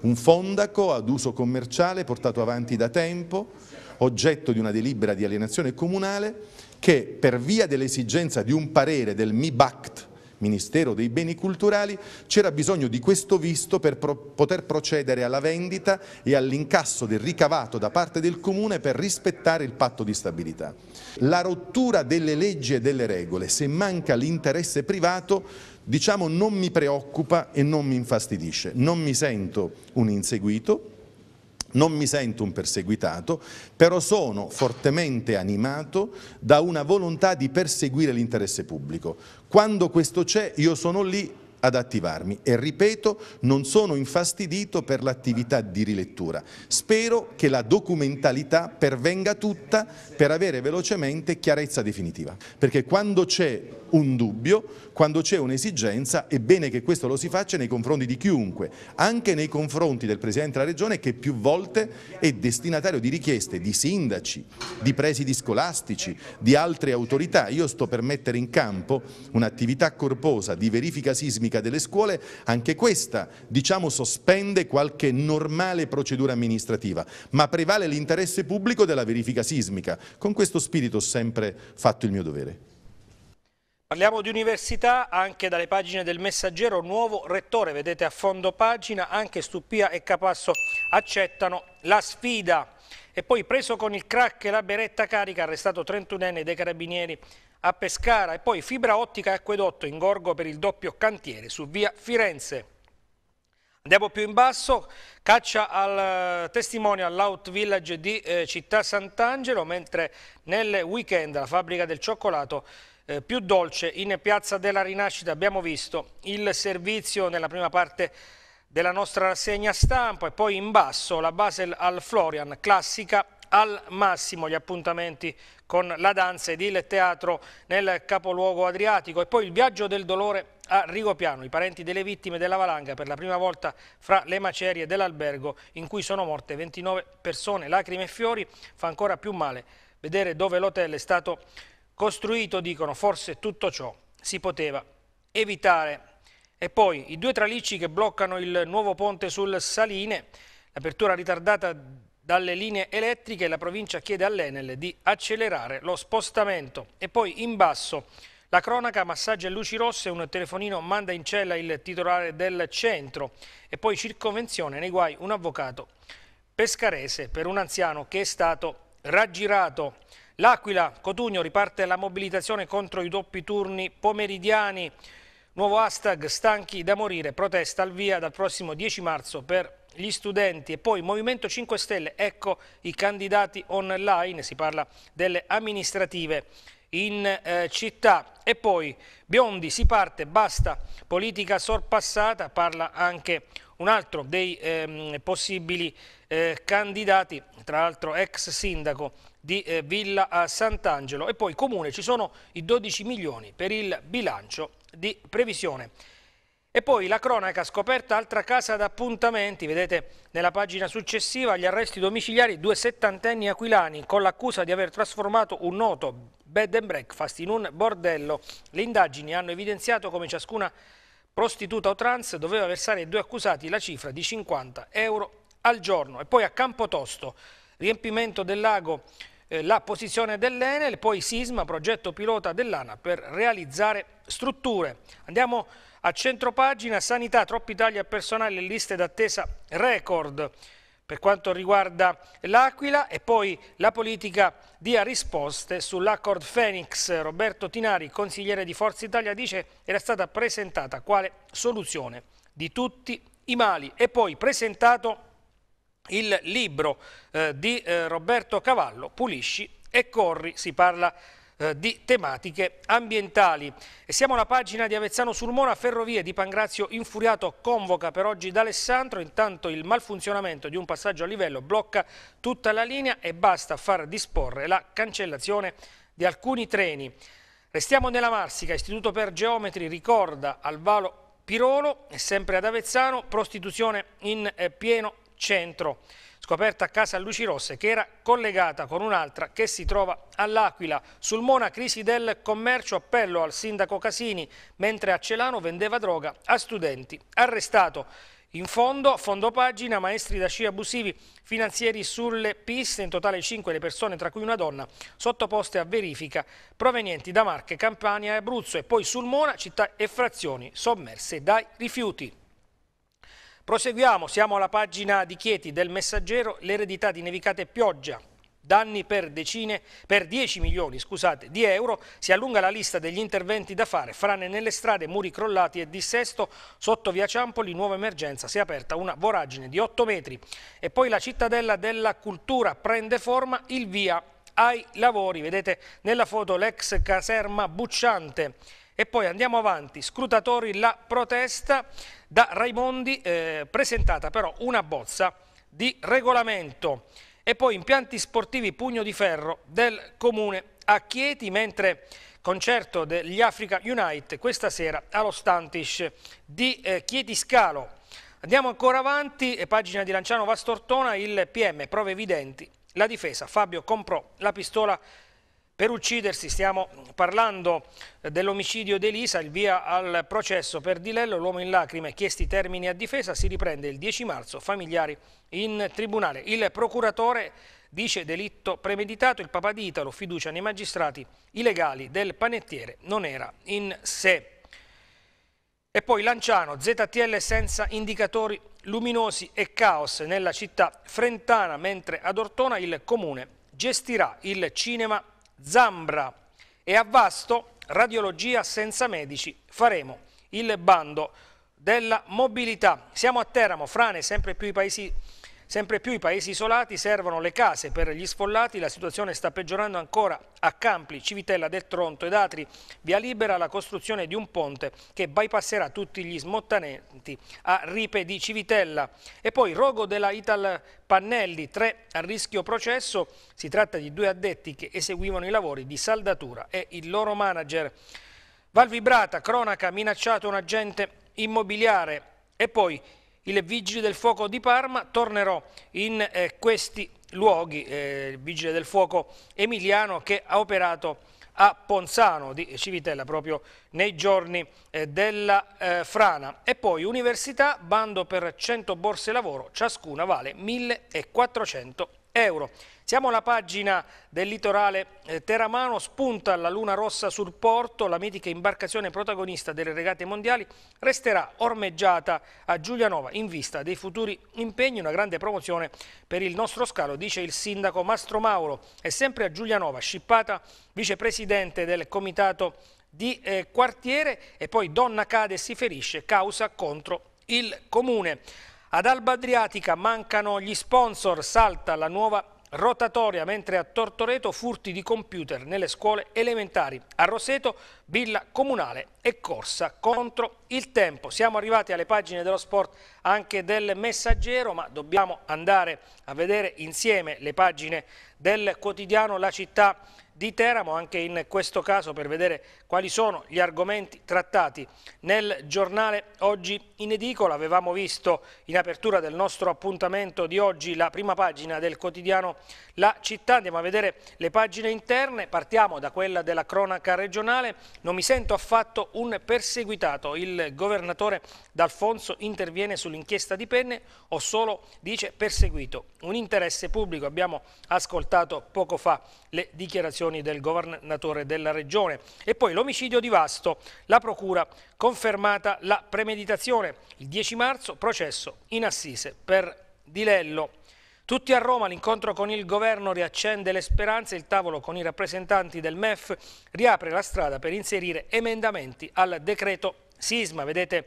Un fondaco ad uso commerciale portato avanti da tempo, oggetto di una delibera di alienazione comunale, che per via dell'esigenza di un parere del MIBACT, Ministero dei Beni Culturali, c'era bisogno di questo visto per pro poter procedere alla vendita e all'incasso del ricavato da parte del Comune per rispettare il patto di stabilità. La rottura delle leggi e delle regole, se manca l'interesse privato, diciamo non mi preoccupa e non mi infastidisce. Non mi sento un inseguito, non mi sento un perseguitato, però sono fortemente animato da una volontà di perseguire l'interesse pubblico. Quando questo c'è, io sono lì ad attivarmi e ripeto non sono infastidito per l'attività di rilettura. Spero che la documentalità pervenga tutta per avere velocemente chiarezza definitiva, perché quando c'è un dubbio, quando c'è un'esigenza è bene che questo lo si faccia nei confronti di chiunque, anche nei confronti del Presidente della Regione che più volte è destinatario di richieste di sindaci, di presidi scolastici, di altre autorità. Io sto per mettere in campo un'attività corposa di verifica sismica pubblica delle scuole, anche questa, diciamo, sospende qualche normale procedura amministrativa, ma prevale l'interesse pubblico della verifica sismica. Con questo spirito ho sempre fatto il mio dovere. Parliamo di università anche dalle pagine del Messaggero, nuovo rettore, vedete a fondo pagina, anche Stupia e Capasso accettano la sfida. E poi preso con il crack e la beretta carica, arrestato 31enne dei carabinieri a Pescara e poi fibra ottica e acquedotto in gorgo per il doppio cantiere su via Firenze. Andiamo più in basso, caccia al eh, testimone all'out village di eh, Città Sant'Angelo, mentre nel weekend la fabbrica del cioccolato eh, più dolce in Piazza della Rinascita abbiamo visto il servizio nella prima parte della nostra rassegna stampa e poi in basso la Basel al Florian, classica al massimo gli appuntamenti con la danza ed il teatro nel capoluogo adriatico e poi il viaggio del dolore a Rigopiano, i parenti delle vittime della valanga per la prima volta fra le macerie dell'albergo in cui sono morte 29 persone, lacrime e fiori, fa ancora più male vedere dove l'hotel è stato costruito, dicono forse tutto ciò si poteva evitare. E poi i due tralicci che bloccano il nuovo ponte sul Saline, l'apertura ritardata dalle linee elettriche la provincia chiede all'Enel di accelerare lo spostamento. E poi in basso la cronaca massaggia luci rosse, un telefonino manda in cella il titolare del centro e poi circonvenzione nei guai un avvocato pescarese per un anziano che è stato raggirato. L'Aquila, Cotugno, riparte la mobilitazione contro i doppi turni pomeridiani. Nuovo hashtag stanchi da morire, protesta al via dal prossimo 10 marzo per gli studenti e poi Movimento 5 Stelle, ecco i candidati online, si parla delle amministrative in eh, città e poi Biondi si parte, basta politica sorpassata, parla anche un altro dei eh, possibili eh, candidati, tra l'altro ex sindaco di eh, Villa Sant'Angelo e poi comune ci sono i 12 milioni per il bilancio di previsione e poi la cronaca scoperta altra casa d'appuntamenti, vedete nella pagina successiva gli arresti domiciliari due settantenni aquilani con l'accusa di aver trasformato un noto bed and breakfast in un bordello. Le indagini hanno evidenziato come ciascuna prostituta o trans doveva versare ai due accusati la cifra di 50 euro al giorno. E poi a Campotosto, riempimento del lago, eh, la posizione dell'Enel, poi Sisma, progetto pilota dell'ANA per realizzare strutture. Andiamo a a centropagina sanità, troppi tagli a personale e liste d'attesa record per quanto riguarda l'Aquila e poi la politica dia risposte sull'Accord Phoenix. Roberto Tinari, consigliere di Forza Italia, dice era stata presentata quale soluzione di tutti i mali e poi presentato il libro eh, di eh, Roberto Cavallo, Pulisci e corri, si parla di... Eh, di tematiche ambientali. E siamo alla pagina di Avezzano sul Mona, Ferrovie di Pangrazio infuriato convoca per oggi D'Alessandro, intanto il malfunzionamento di un passaggio a livello blocca tutta la linea e basta far disporre la cancellazione di alcuni treni. Restiamo nella Marsica, Istituto per Geometri ricorda al valo Pirolo, sempre ad Avezzano, prostituzione in eh, pieno centro scoperta a casa a luci rosse che era collegata con un'altra che si trova all'Aquila. Sul Mona crisi del commercio, appello al sindaco Casini, mentre a Celano vendeva droga a studenti. Arrestato. In fondo, fondo pagina, maestri da sci abusivi, finanzieri sulle piste, in totale 5 le persone, tra cui una donna, sottoposte a verifica, provenienti da Marche, Campania e Abruzzo e poi sul Mona, città e frazioni sommerse dai rifiuti. Proseguiamo, siamo alla pagina di Chieti del Messaggero, l'eredità di nevicate e pioggia. Danni per, decine, per 10 milioni scusate, di euro, si allunga la lista degli interventi da fare, frane nelle strade, muri crollati e dissesto, sotto via Ciampoli nuova emergenza, si è aperta una voragine di 8 metri e poi la cittadella della cultura prende forma, il via ai lavori, vedete nella foto l'ex caserma Bucciante e poi andiamo avanti, scrutatori la protesta da Raimondi, eh, presentata però una bozza di regolamento. E poi impianti sportivi pugno di ferro del comune a Chieti, mentre concerto degli Africa Unite questa sera allo Stantish di eh, Chieti Scalo. Andiamo ancora avanti, eh, pagina di Lanciano Vastortona, il PM, prove evidenti, la difesa, Fabio comprò la pistola per uccidersi. Stiamo parlando eh, dell'omicidio di Elisa, il via al processo per Dilello, l'uomo in lacrime, chiesti termini a difesa, si riprende il 10 marzo, familiari in tribunale. Il procuratore dice delitto premeditato, il papà di Italo, fiducia nei magistrati, i legali del panettiere non era in sé. E poi Lanciano, ZTL senza indicatori luminosi e caos nella città frentana, mentre ad Ortona il comune gestirà il cinema Zambra e a Vasto radiologia senza medici. Faremo il bando della mobilità. Siamo a Teramo, frane sempre più i paesi Sempre più i paesi isolati servono le case per gli sfollati, la situazione sta peggiorando ancora a Campli, Civitella del Tronto ed Atri, via libera la costruzione di un ponte che bypasserà tutti gli smottanenti a Ripe di Civitella e poi Rogo della Ital Pannelli, 3 a rischio processo, si tratta di due addetti che eseguivano i lavori di saldatura e il loro manager. Valvibrata, cronaca, minacciato un agente immobiliare e poi il Vigile del Fuoco di Parma, tornerò in eh, questi luoghi, eh, il Vigile del Fuoco Emiliano che ha operato a Ponzano di Civitella proprio nei giorni eh, della eh, frana. E poi università, bando per 100 borse lavoro, ciascuna vale 1400 euro. Siamo alla pagina del litorale eh, Teramano, spunta la luna rossa sul porto, la mitica imbarcazione protagonista delle regate mondiali resterà ormeggiata a Giulianova in vista dei futuri impegni, una grande promozione per il nostro scalo, dice il sindaco Mastro Mauro. È sempre a Giulianova, scippata vicepresidente del comitato di eh, quartiere e poi donna cade e si ferisce, causa contro il comune. Ad Alba Adriatica mancano gli sponsor, salta la nuova Rotatoria mentre a Tortoreto furti di computer nelle scuole elementari. A Roseto Villa comunale e corsa contro il tempo. Siamo arrivati alle pagine dello sport anche del messaggero ma dobbiamo andare a vedere insieme le pagine del quotidiano La Città di Teramo, anche in questo caso per vedere quali sono gli argomenti trattati nel giornale oggi in edicola. Avevamo visto in apertura del nostro appuntamento di oggi la prima pagina del quotidiano La Città, andiamo a vedere le pagine interne, partiamo da quella della cronaca regionale, non mi sento affatto un perseguitato, il governatore D'Alfonso interviene sull'inchiesta di penne o solo dice perseguito, un interesse pubblico, abbiamo ascoltato poco fa le dichiarazioni del governatore della regione. E poi l'omicidio di Vasto, la procura confermata la premeditazione. Il 10 marzo processo in assise per Dilello. Tutti a Roma, l'incontro con il governo riaccende le speranze, il tavolo con i rappresentanti del MEF riapre la strada per inserire emendamenti al decreto sisma. Vedete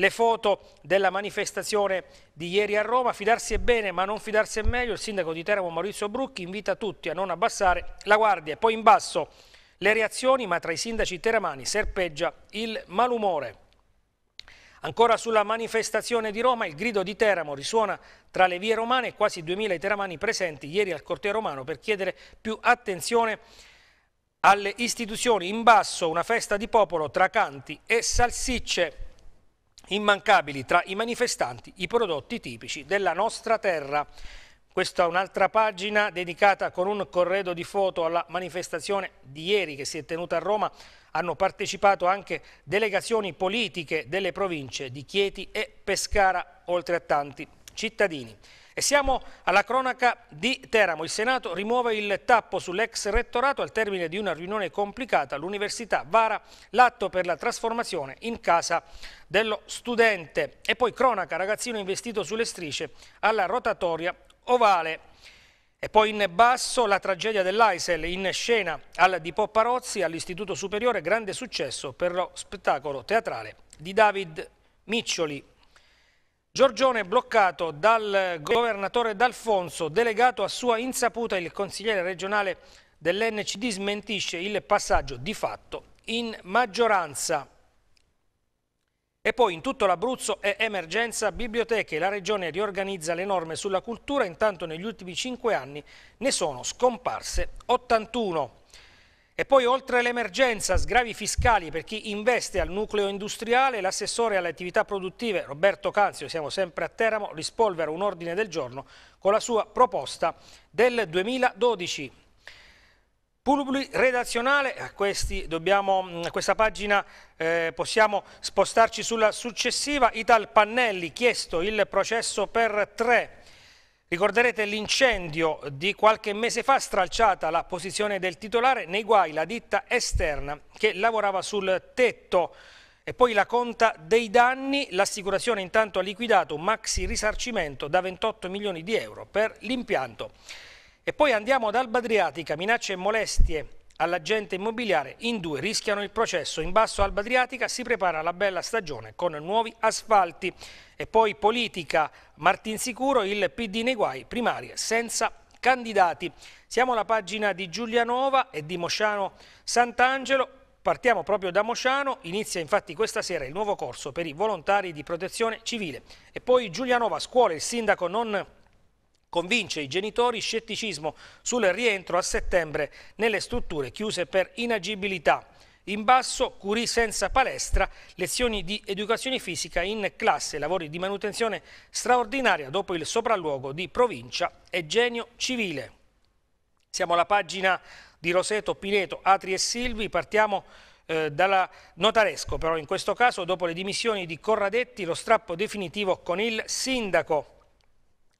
le foto della manifestazione di ieri a Roma. Fidarsi è bene, ma non fidarsi è meglio. Il sindaco di Teramo Maurizio Brucchi invita tutti a non abbassare la guardia. Poi in basso le reazioni, ma tra i sindaci teramani serpeggia il malumore. Ancora sulla manifestazione di Roma, il grido di Teramo risuona tra le vie romane e quasi 2.000 teramani presenti ieri al corteo romano per chiedere più attenzione alle istituzioni. In basso una festa di popolo tra canti e salsicce immancabili tra i manifestanti i prodotti tipici della nostra terra. Questa è un'altra pagina dedicata con un corredo di foto alla manifestazione di ieri che si è tenuta a Roma. Hanno partecipato anche delegazioni politiche delle province di Chieti e Pescara, oltre a tanti cittadini. E siamo alla cronaca di Teramo. Il Senato rimuove il tappo sull'ex rettorato al termine di una riunione complicata. L'Università vara l'atto per la trasformazione in casa dello studente. E poi cronaca, ragazzino investito sulle strisce alla rotatoria ovale. E poi in basso la tragedia dell'Aisel in scena al di Popparozzi all'Istituto Superiore, grande successo per lo spettacolo teatrale di David Miccioli. Giorgione bloccato dal governatore D'Alfonso, delegato a sua insaputa il consigliere regionale dell'NCD smentisce il passaggio di fatto in maggioranza. E poi in tutto l'Abruzzo è emergenza biblioteche. La regione riorganizza le norme sulla cultura, intanto negli ultimi cinque anni ne sono scomparse 81. E poi oltre all'emergenza, sgravi fiscali per chi investe al nucleo industriale, l'assessore alle attività produttive Roberto Canzio, siamo sempre a Teramo, rispolvera un ordine del giorno con la sua proposta del 2012. Pulubli redazionale, dobbiamo, mm, questa pagina eh, possiamo spostarci sulla successiva. Ital Pannelli, chiesto il processo per tre. Ricorderete l'incendio di qualche mese fa, stralciata la posizione del titolare, nei guai la ditta esterna che lavorava sul tetto e poi la conta dei danni, l'assicurazione intanto ha liquidato un maxi risarcimento da 28 milioni di euro per l'impianto. E poi andiamo ad Alba Adriatica, minacce e molestie all'agente immobiliare, in due rischiano il processo. In basso Alba Adriatica si prepara la bella stagione con nuovi asfalti. E poi politica, Martin Sicuro, il PD nei guai, primarie senza candidati. Siamo alla pagina di Giulianova e di Mosciano Sant'Angelo. Partiamo proprio da Mosciano, inizia infatti questa sera il nuovo corso per i volontari di protezione civile. E poi Giulianova, scuola, il sindaco non Convince i genitori scetticismo sul rientro a settembre nelle strutture chiuse per inagibilità. In basso, Curie senza palestra, lezioni di educazione fisica in classe, lavori di manutenzione straordinaria dopo il sopralluogo di provincia e genio civile. Siamo alla pagina di Roseto, Pineto, Atri e Silvi, partiamo eh, dalla notaresco, però in questo caso dopo le dimissioni di Corradetti lo strappo definitivo con il sindaco.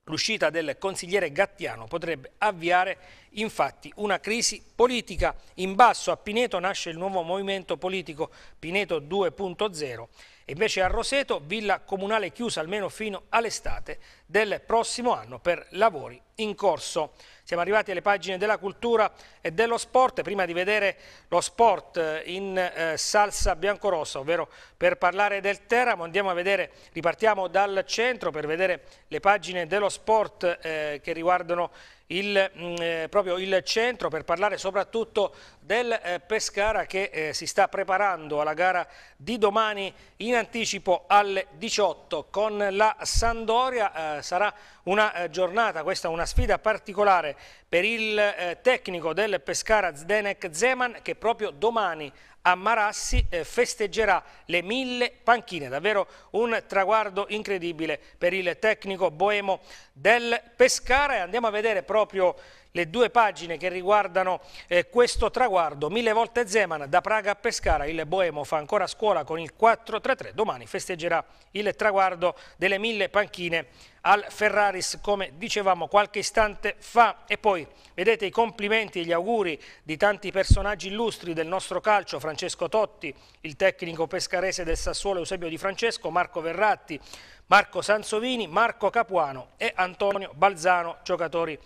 L'uscita del consigliere Gattiano potrebbe avviare infatti una crisi politica. In basso a Pineto nasce il nuovo movimento politico Pineto 2.0 e invece a Roseto villa comunale chiusa almeno fino all'estate del prossimo anno per lavori in corso. Siamo arrivati alle pagine della cultura e dello sport. Prima di vedere lo sport eh, in eh, salsa biancorossa, ovvero per parlare del Teramo, andiamo a vedere, ripartiamo dal centro per vedere le pagine dello sport eh, che riguardano il, mm, eh, proprio il centro per parlare soprattutto del eh, Pescara che eh, si sta preparando alla gara di domani in anticipo alle 18 con la Sandoria. sarà una eh, giornata, questa una sfida particolare per il eh, tecnico del Pescara Zdenek Zeman che proprio domani a Marassi eh, festeggerà le mille panchine. Davvero un traguardo incredibile per il tecnico boemo del Pescara e andiamo a vedere proprio le due pagine che riguardano eh, questo traguardo. Mille volte Zeman da Praga a Pescara, il Boemo fa ancora scuola con il 4-3-3, domani festeggerà il traguardo delle mille panchine al Ferraris come dicevamo qualche istante fa e poi vedete i complimenti e gli auguri di tanti personaggi illustri del nostro calcio Francesco Totti, il tecnico pescarese del Sassuolo Eusebio Di Francesco, Marco Verratti, Marco Sansovini, Marco Capuano e Antonio Balzano, giocatori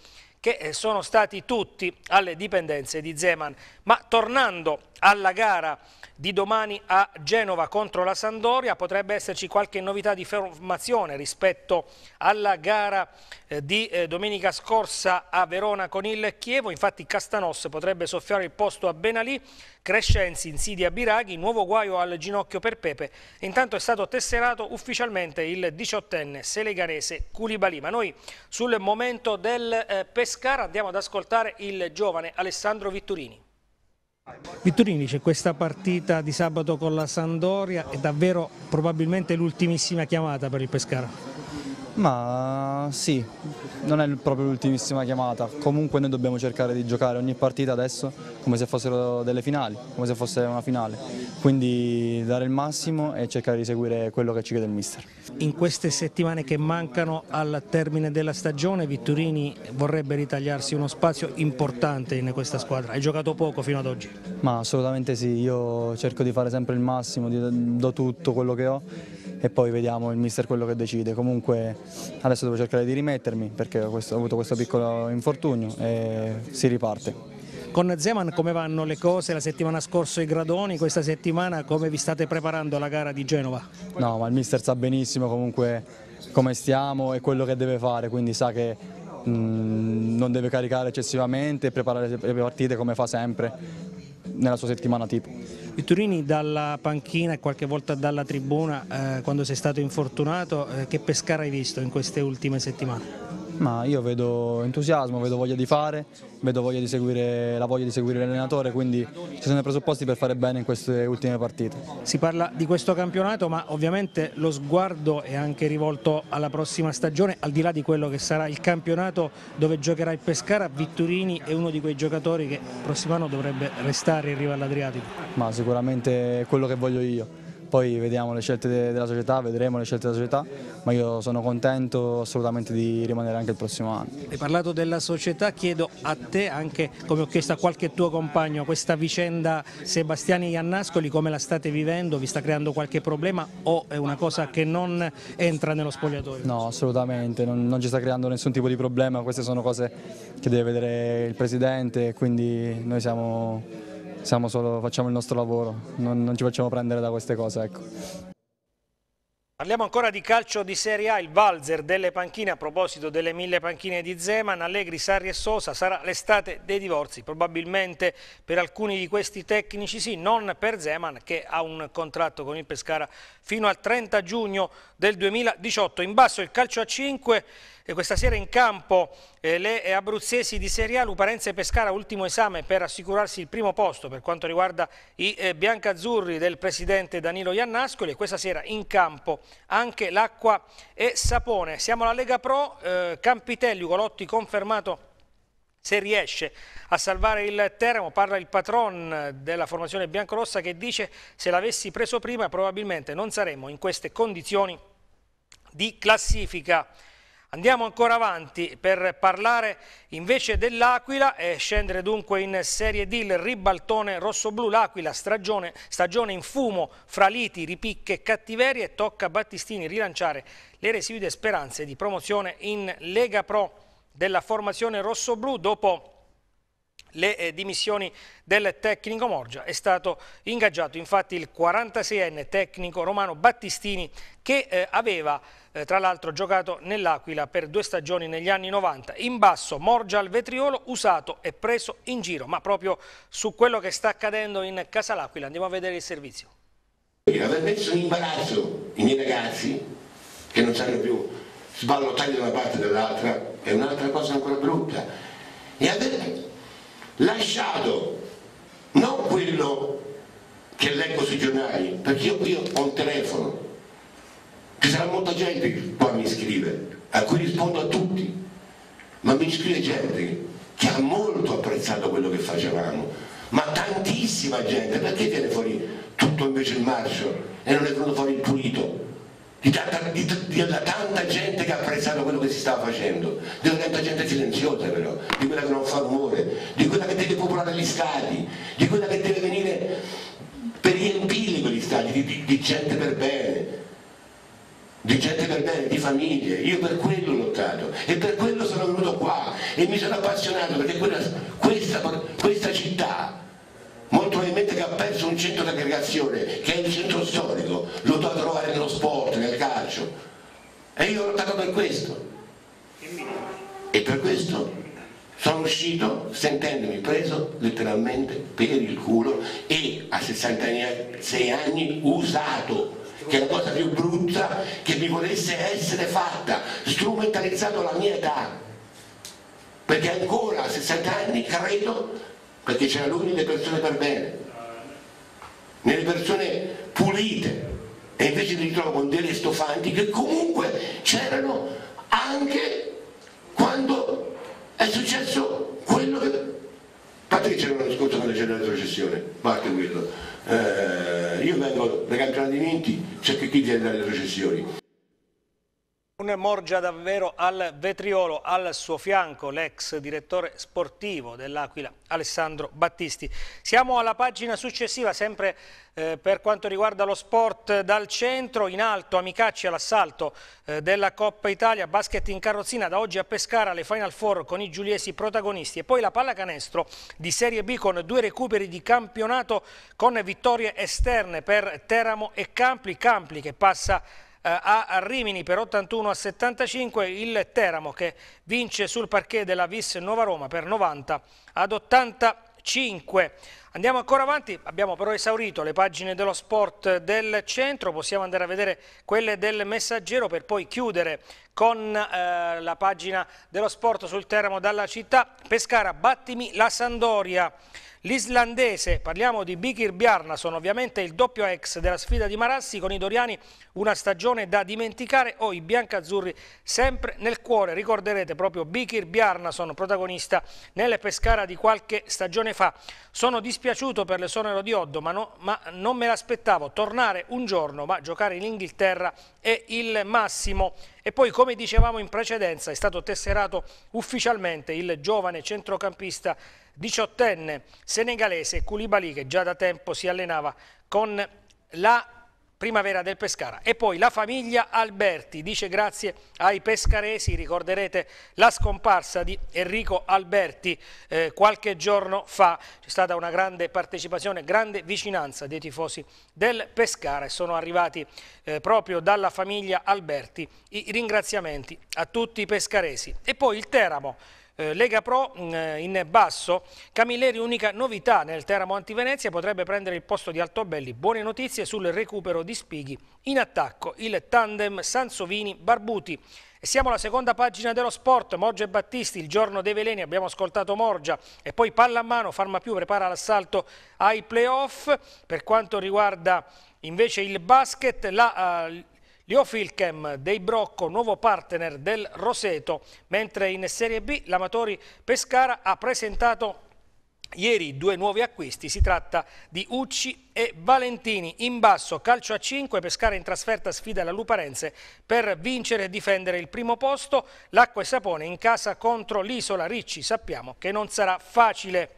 che eh, sono stati tutti alle dipendenze di Zeman. Ma tornando alla gara di domani a Genova contro la Sandoria. Potrebbe esserci qualche novità di formazione rispetto alla gara eh, di eh, domenica scorsa a Verona con il Chievo. Infatti Castanos potrebbe soffiare il posto a Benalì, Crescenzi insidia Biraghi, nuovo guaio al ginocchio per Pepe. Intanto è stato tesserato ufficialmente il diciottenne seleganese Culibali. Ma noi sul momento del eh, Pescara andiamo ad ascoltare il giovane Alessandro Vitturini. Vittorini dice questa partita di sabato con la Sandoria è davvero probabilmente l'ultimissima chiamata per il Pescara. Ma sì, non è proprio l'ultimissima chiamata, comunque noi dobbiamo cercare di giocare ogni partita adesso come se fossero delle finali, come se fosse una finale, quindi dare il massimo e cercare di seguire quello che ci chiede il mister. In queste settimane che mancano al termine della stagione Vitturini vorrebbe ritagliarsi uno spazio importante in questa squadra, hai giocato poco fino ad oggi? Ma assolutamente sì, io cerco di fare sempre il massimo, do tutto quello che ho e poi vediamo il mister quello che decide. Comunque adesso devo cercare di rimettermi perché ho, questo, ho avuto questo piccolo infortunio e si riparte. Con Zeman come vanno le cose la settimana scorsa i gradoni, questa settimana come vi state preparando alla gara di Genova? No, ma il mister sa benissimo comunque come stiamo e quello che deve fare, quindi sa che mh, mm, non deve caricare eccessivamente e preparare le partite come fa sempre, nella sua settimana tipo. Vittorini dalla panchina e qualche volta dalla tribuna eh, quando sei stato infortunato, eh, che Pescara hai visto in queste ultime settimane? Ma io vedo entusiasmo, vedo voglia di fare, vedo voglia di seguire, la voglia di seguire l'allenatore, quindi ci sono i presupposti per fare bene in queste ultime partite. Si parla di questo campionato, ma ovviamente lo sguardo è anche rivolto alla prossima stagione, al di là di quello che sarà il campionato dove giocherà il Pescara, Vitturini è uno di quei giocatori che il prossimo anno dovrebbe restare in riva all'Adriatico. Ma sicuramente è quello che voglio io poi vediamo le scelte de della società, vedremo le scelte della società, ma io sono contento assolutamente di rimanere anche il prossimo anno. Hai parlato della società, chiedo a te anche come ho chiesto a qualche tuo compagno questa vicenda Sebastiani-Iannascoli, come la state vivendo, vi sta creando qualche problema o è una cosa che non entra nello spogliatoio? No, assolutamente, non, non ci sta creando nessun tipo di problema, queste sono cose che deve vedere il Presidente, quindi noi siamo solo, facciamo il nostro lavoro, non, non, ci facciamo prendere da queste cose. Ecco. Parliamo ancora di calcio di Serie A, il valzer delle panchine, a proposito delle mille panchine di Zeman, Allegri, Sarri e Sosa, sarà l'estate dei divorzi, probabilmente per alcuni di questi tecnici sì, non per Zeman che ha un contratto con il Pescara fino al 30 giugno del 2018. In basso il calcio a 5 questa sera in campo eh, le eh, abruzzesi di Serie A, Luparenza Pescara, ultimo esame per assicurarsi il primo posto per quanto riguarda i eh, biancazzurri del presidente Danilo Iannascoli e questa sera in campo anche l'acqua e sapone. Siamo alla Lega Pro, eh, Campitelli, Ugolotti confermato se riesce a salvare il Teramo, parla il patron della formazione biancorossa che dice se l'avessi preso prima probabilmente non saremmo in queste condizioni di classifica. Andiamo ancora avanti per parlare invece dell'Aquila e scendere dunque in Serie D il ribaltone rosso-blu. L'Aquila stagione, stagione in fumo fra liti, ripicche, e cattiverie e tocca a Battistini rilanciare le residue speranze di promozione in Lega Pro della formazione rosso-blu dopo le eh, dimissioni del tecnico Morgia. È stato ingaggiato infatti il 46enne tecnico romano Battistini che eh, aveva eh, tra l'altro giocato nell'Aquila per due stagioni negli anni 90. In basso Morgia al vetriolo, usato e preso in giro, ma proprio su quello che sta accadendo in Casa L'Aquila. Andiamo a vedere il servizio. aver messo in imbarazzo i miei ragazzi, che non sanno più sballottare da una parte o dall'altra, è un'altra cosa ancora brutta. E aver lasciato non quello che leggo sui giornali, perché io, io ho un telefono, ci sarà molta gente che qua mi scrive, a cui rispondo a tutti, ma mi scrive gente che ha molto apprezzato quello che facevamo, ma tantissima gente, perché viene fuori tutto invece il marcio e non è venuto fuori il pulito? Di tanta, di, di, da tanta gente che ha apprezzato quello che si stava facendo, di tanta gente silenziosa però, di quella che non fa rumore, di quella che deve popolare gli stadi, di quella che deve venire per riempire quegli stadi di, di gente per bene, di gente per bene, di famiglie, io per quello ho lottato e per quello sono venuto qua e mi sono appassionato perché quella, questa, questa città molto probabilmente che ha perso un centro di aggregazione che è il centro storico lo do a trovare nello sport, nel calcio e io ho lottato per questo e per questo sono uscito sentendomi preso letteralmente per il culo e a 66 anni usato che è la cosa più brutta che mi volesse essere fatta, strumentalizzato la mia età, perché ancora a 60 anni credo, perché c'erano lui nelle persone per bene, nelle persone pulite, e invece mi ritrovo con delle stofanti che comunque c'erano anche quando è successo quello che... A parte che c'era l'anno scorso quando c'era la recessione, parte quello. Eh, vengono dai campionati vinti c'è chi chiede le recessioni un Morgia davvero al vetriolo, al suo fianco l'ex direttore sportivo dell'Aquila Alessandro Battisti. Siamo alla pagina successiva, sempre eh, per quanto riguarda lo sport dal centro, in alto Amicacci all'assalto eh, della Coppa Italia, basket in carrozzina da oggi a Pescara, le Final Four con i giuliesi protagonisti e poi la pallacanestro di Serie B con due recuperi di campionato con vittorie esterne per Teramo e Campli, Campli che passa eh, a Rimini per 81 a 75, il Teramo che vince sul parquet della Vis Nuova Roma per 90 ad 85. Andiamo ancora avanti, abbiamo però esaurito le pagine dello sport del centro, possiamo andare a vedere quelle del messaggero per poi chiudere con eh, la pagina dello sport sul Teramo dalla città. Pescara, battimi la Sandoria. L'islandese, parliamo di Bikir Bjarnason, ovviamente il doppio ex della sfida di Marassi con i Doriani, una stagione da dimenticare o oh, i biancazzurri sempre nel cuore. Ricorderete proprio Bikir Bjarnason, protagonista nelle Pescara di qualche stagione fa. Sono dispiaciuto per l'esonero di Oddo, ma, no, ma non me l'aspettavo. Tornare un giorno, ma giocare in Inghilterra è il massimo. E poi, come dicevamo in precedenza, è stato tesserato ufficialmente il giovane centrocampista 18enne senegalese Koulibaly che già da tempo si allenava con la Primavera del Pescara. E poi la famiglia Alberti dice grazie ai pescaresi, ricorderete la scomparsa di Enrico Alberti eh, qualche giorno fa, c'è stata una grande partecipazione, grande vicinanza dei tifosi del Pescara e sono arrivati eh, proprio dalla famiglia Alberti i ringraziamenti a tutti i pescaresi. E poi il Teramo eh, Lega Pro mm, eh, in basso, Camilleri unica novità nel Teramo Antivenezia, potrebbe prendere il posto di Altobelli. Buone notizie sul recupero di Spighi. In attacco il tandem Sansovini-Barbuti. Siamo alla seconda pagina dello sport, Morgia e Battisti, il giorno dei veleni, abbiamo ascoltato Morgia e poi palla a mano, Farma Più prepara l'assalto ai playoff. Per quanto riguarda invece il basket, la, uh, Leo Filchem dei Brocco, nuovo partner del Roseto, mentre in Serie B l'Amatori Pescara ha presentato Ieri due nuovi acquisti, si tratta di Ucci e Valentini. In basso calcio a 5, Pescara in trasferta sfida la Luparense per vincere e difendere il primo posto. L'acqua e sapone in casa contro l'Isola Ricci, sappiamo che non sarà facile.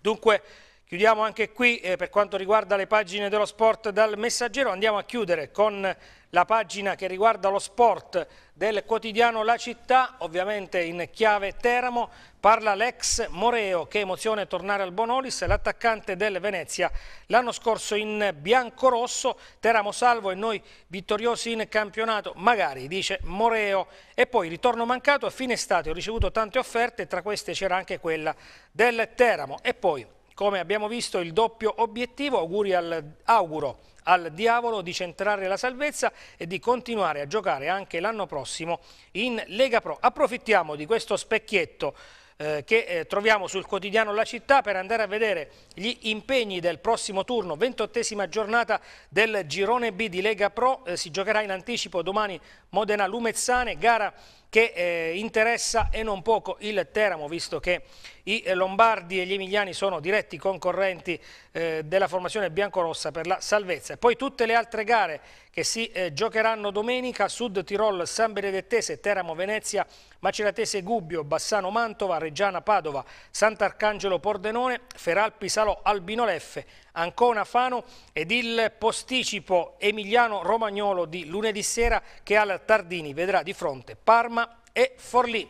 Dunque Chiudiamo anche qui eh, per quanto riguarda le pagine dello sport dal messaggero, andiamo a chiudere con la pagina che riguarda lo sport del quotidiano La Città, ovviamente in chiave Teramo, parla l'ex Moreo, che emozione tornare al Bonolis, l'attaccante del Venezia l'anno scorso in bianco-rosso, Teramo salvo e noi vittoriosi in campionato, magari, dice Moreo. E poi ritorno mancato a fine estate, ho ricevuto tante offerte, tra queste c'era anche quella del Teramo. E poi come abbiamo visto il doppio obiettivo, al, auguro al diavolo di centrare la salvezza e di continuare a giocare anche l'anno prossimo in Lega Pro. Approfittiamo di questo specchietto eh, che eh, troviamo sul quotidiano La Città per andare a vedere gli impegni del prossimo turno, 28esima giornata del girone B di Lega Pro, eh, si giocherà in anticipo domani Modena-Lumezzane, gara che eh, interessa e non poco il Teramo, visto che i Lombardi e gli Emiliani sono diretti concorrenti eh, della formazione biancorossa per la salvezza. E poi tutte le altre gare che si eh, giocheranno domenica, Sud Tirol, San Benedettese, Teramo, Venezia, Maceratese, Gubbio, Bassano, Mantova, Reggiana, Padova, Sant'Arcangelo, Pordenone, Feralpi, Salò, Albino Leffe, Ancona Fano ed il posticipo Emiliano-Romagnolo di lunedì sera che al Tardini vedrà di fronte Parma e Forlì.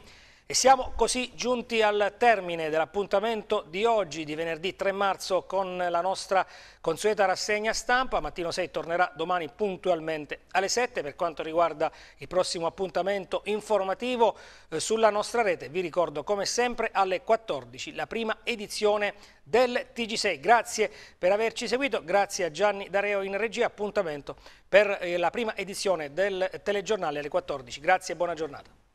E siamo così giunti al termine dell'appuntamento di oggi, di venerdì 3 marzo, con la nostra consueta rassegna stampa. Mattino 6 tornerà domani puntualmente alle 7. Per quanto riguarda il prossimo appuntamento informativo eh, sulla nostra rete, vi ricordo come sempre alle 14 la prima edizione del TG6. Grazie per averci seguito, grazie a Gianni Dareo in regia. Appuntamento per eh, la prima edizione del telegiornale alle 14. Grazie e buona giornata.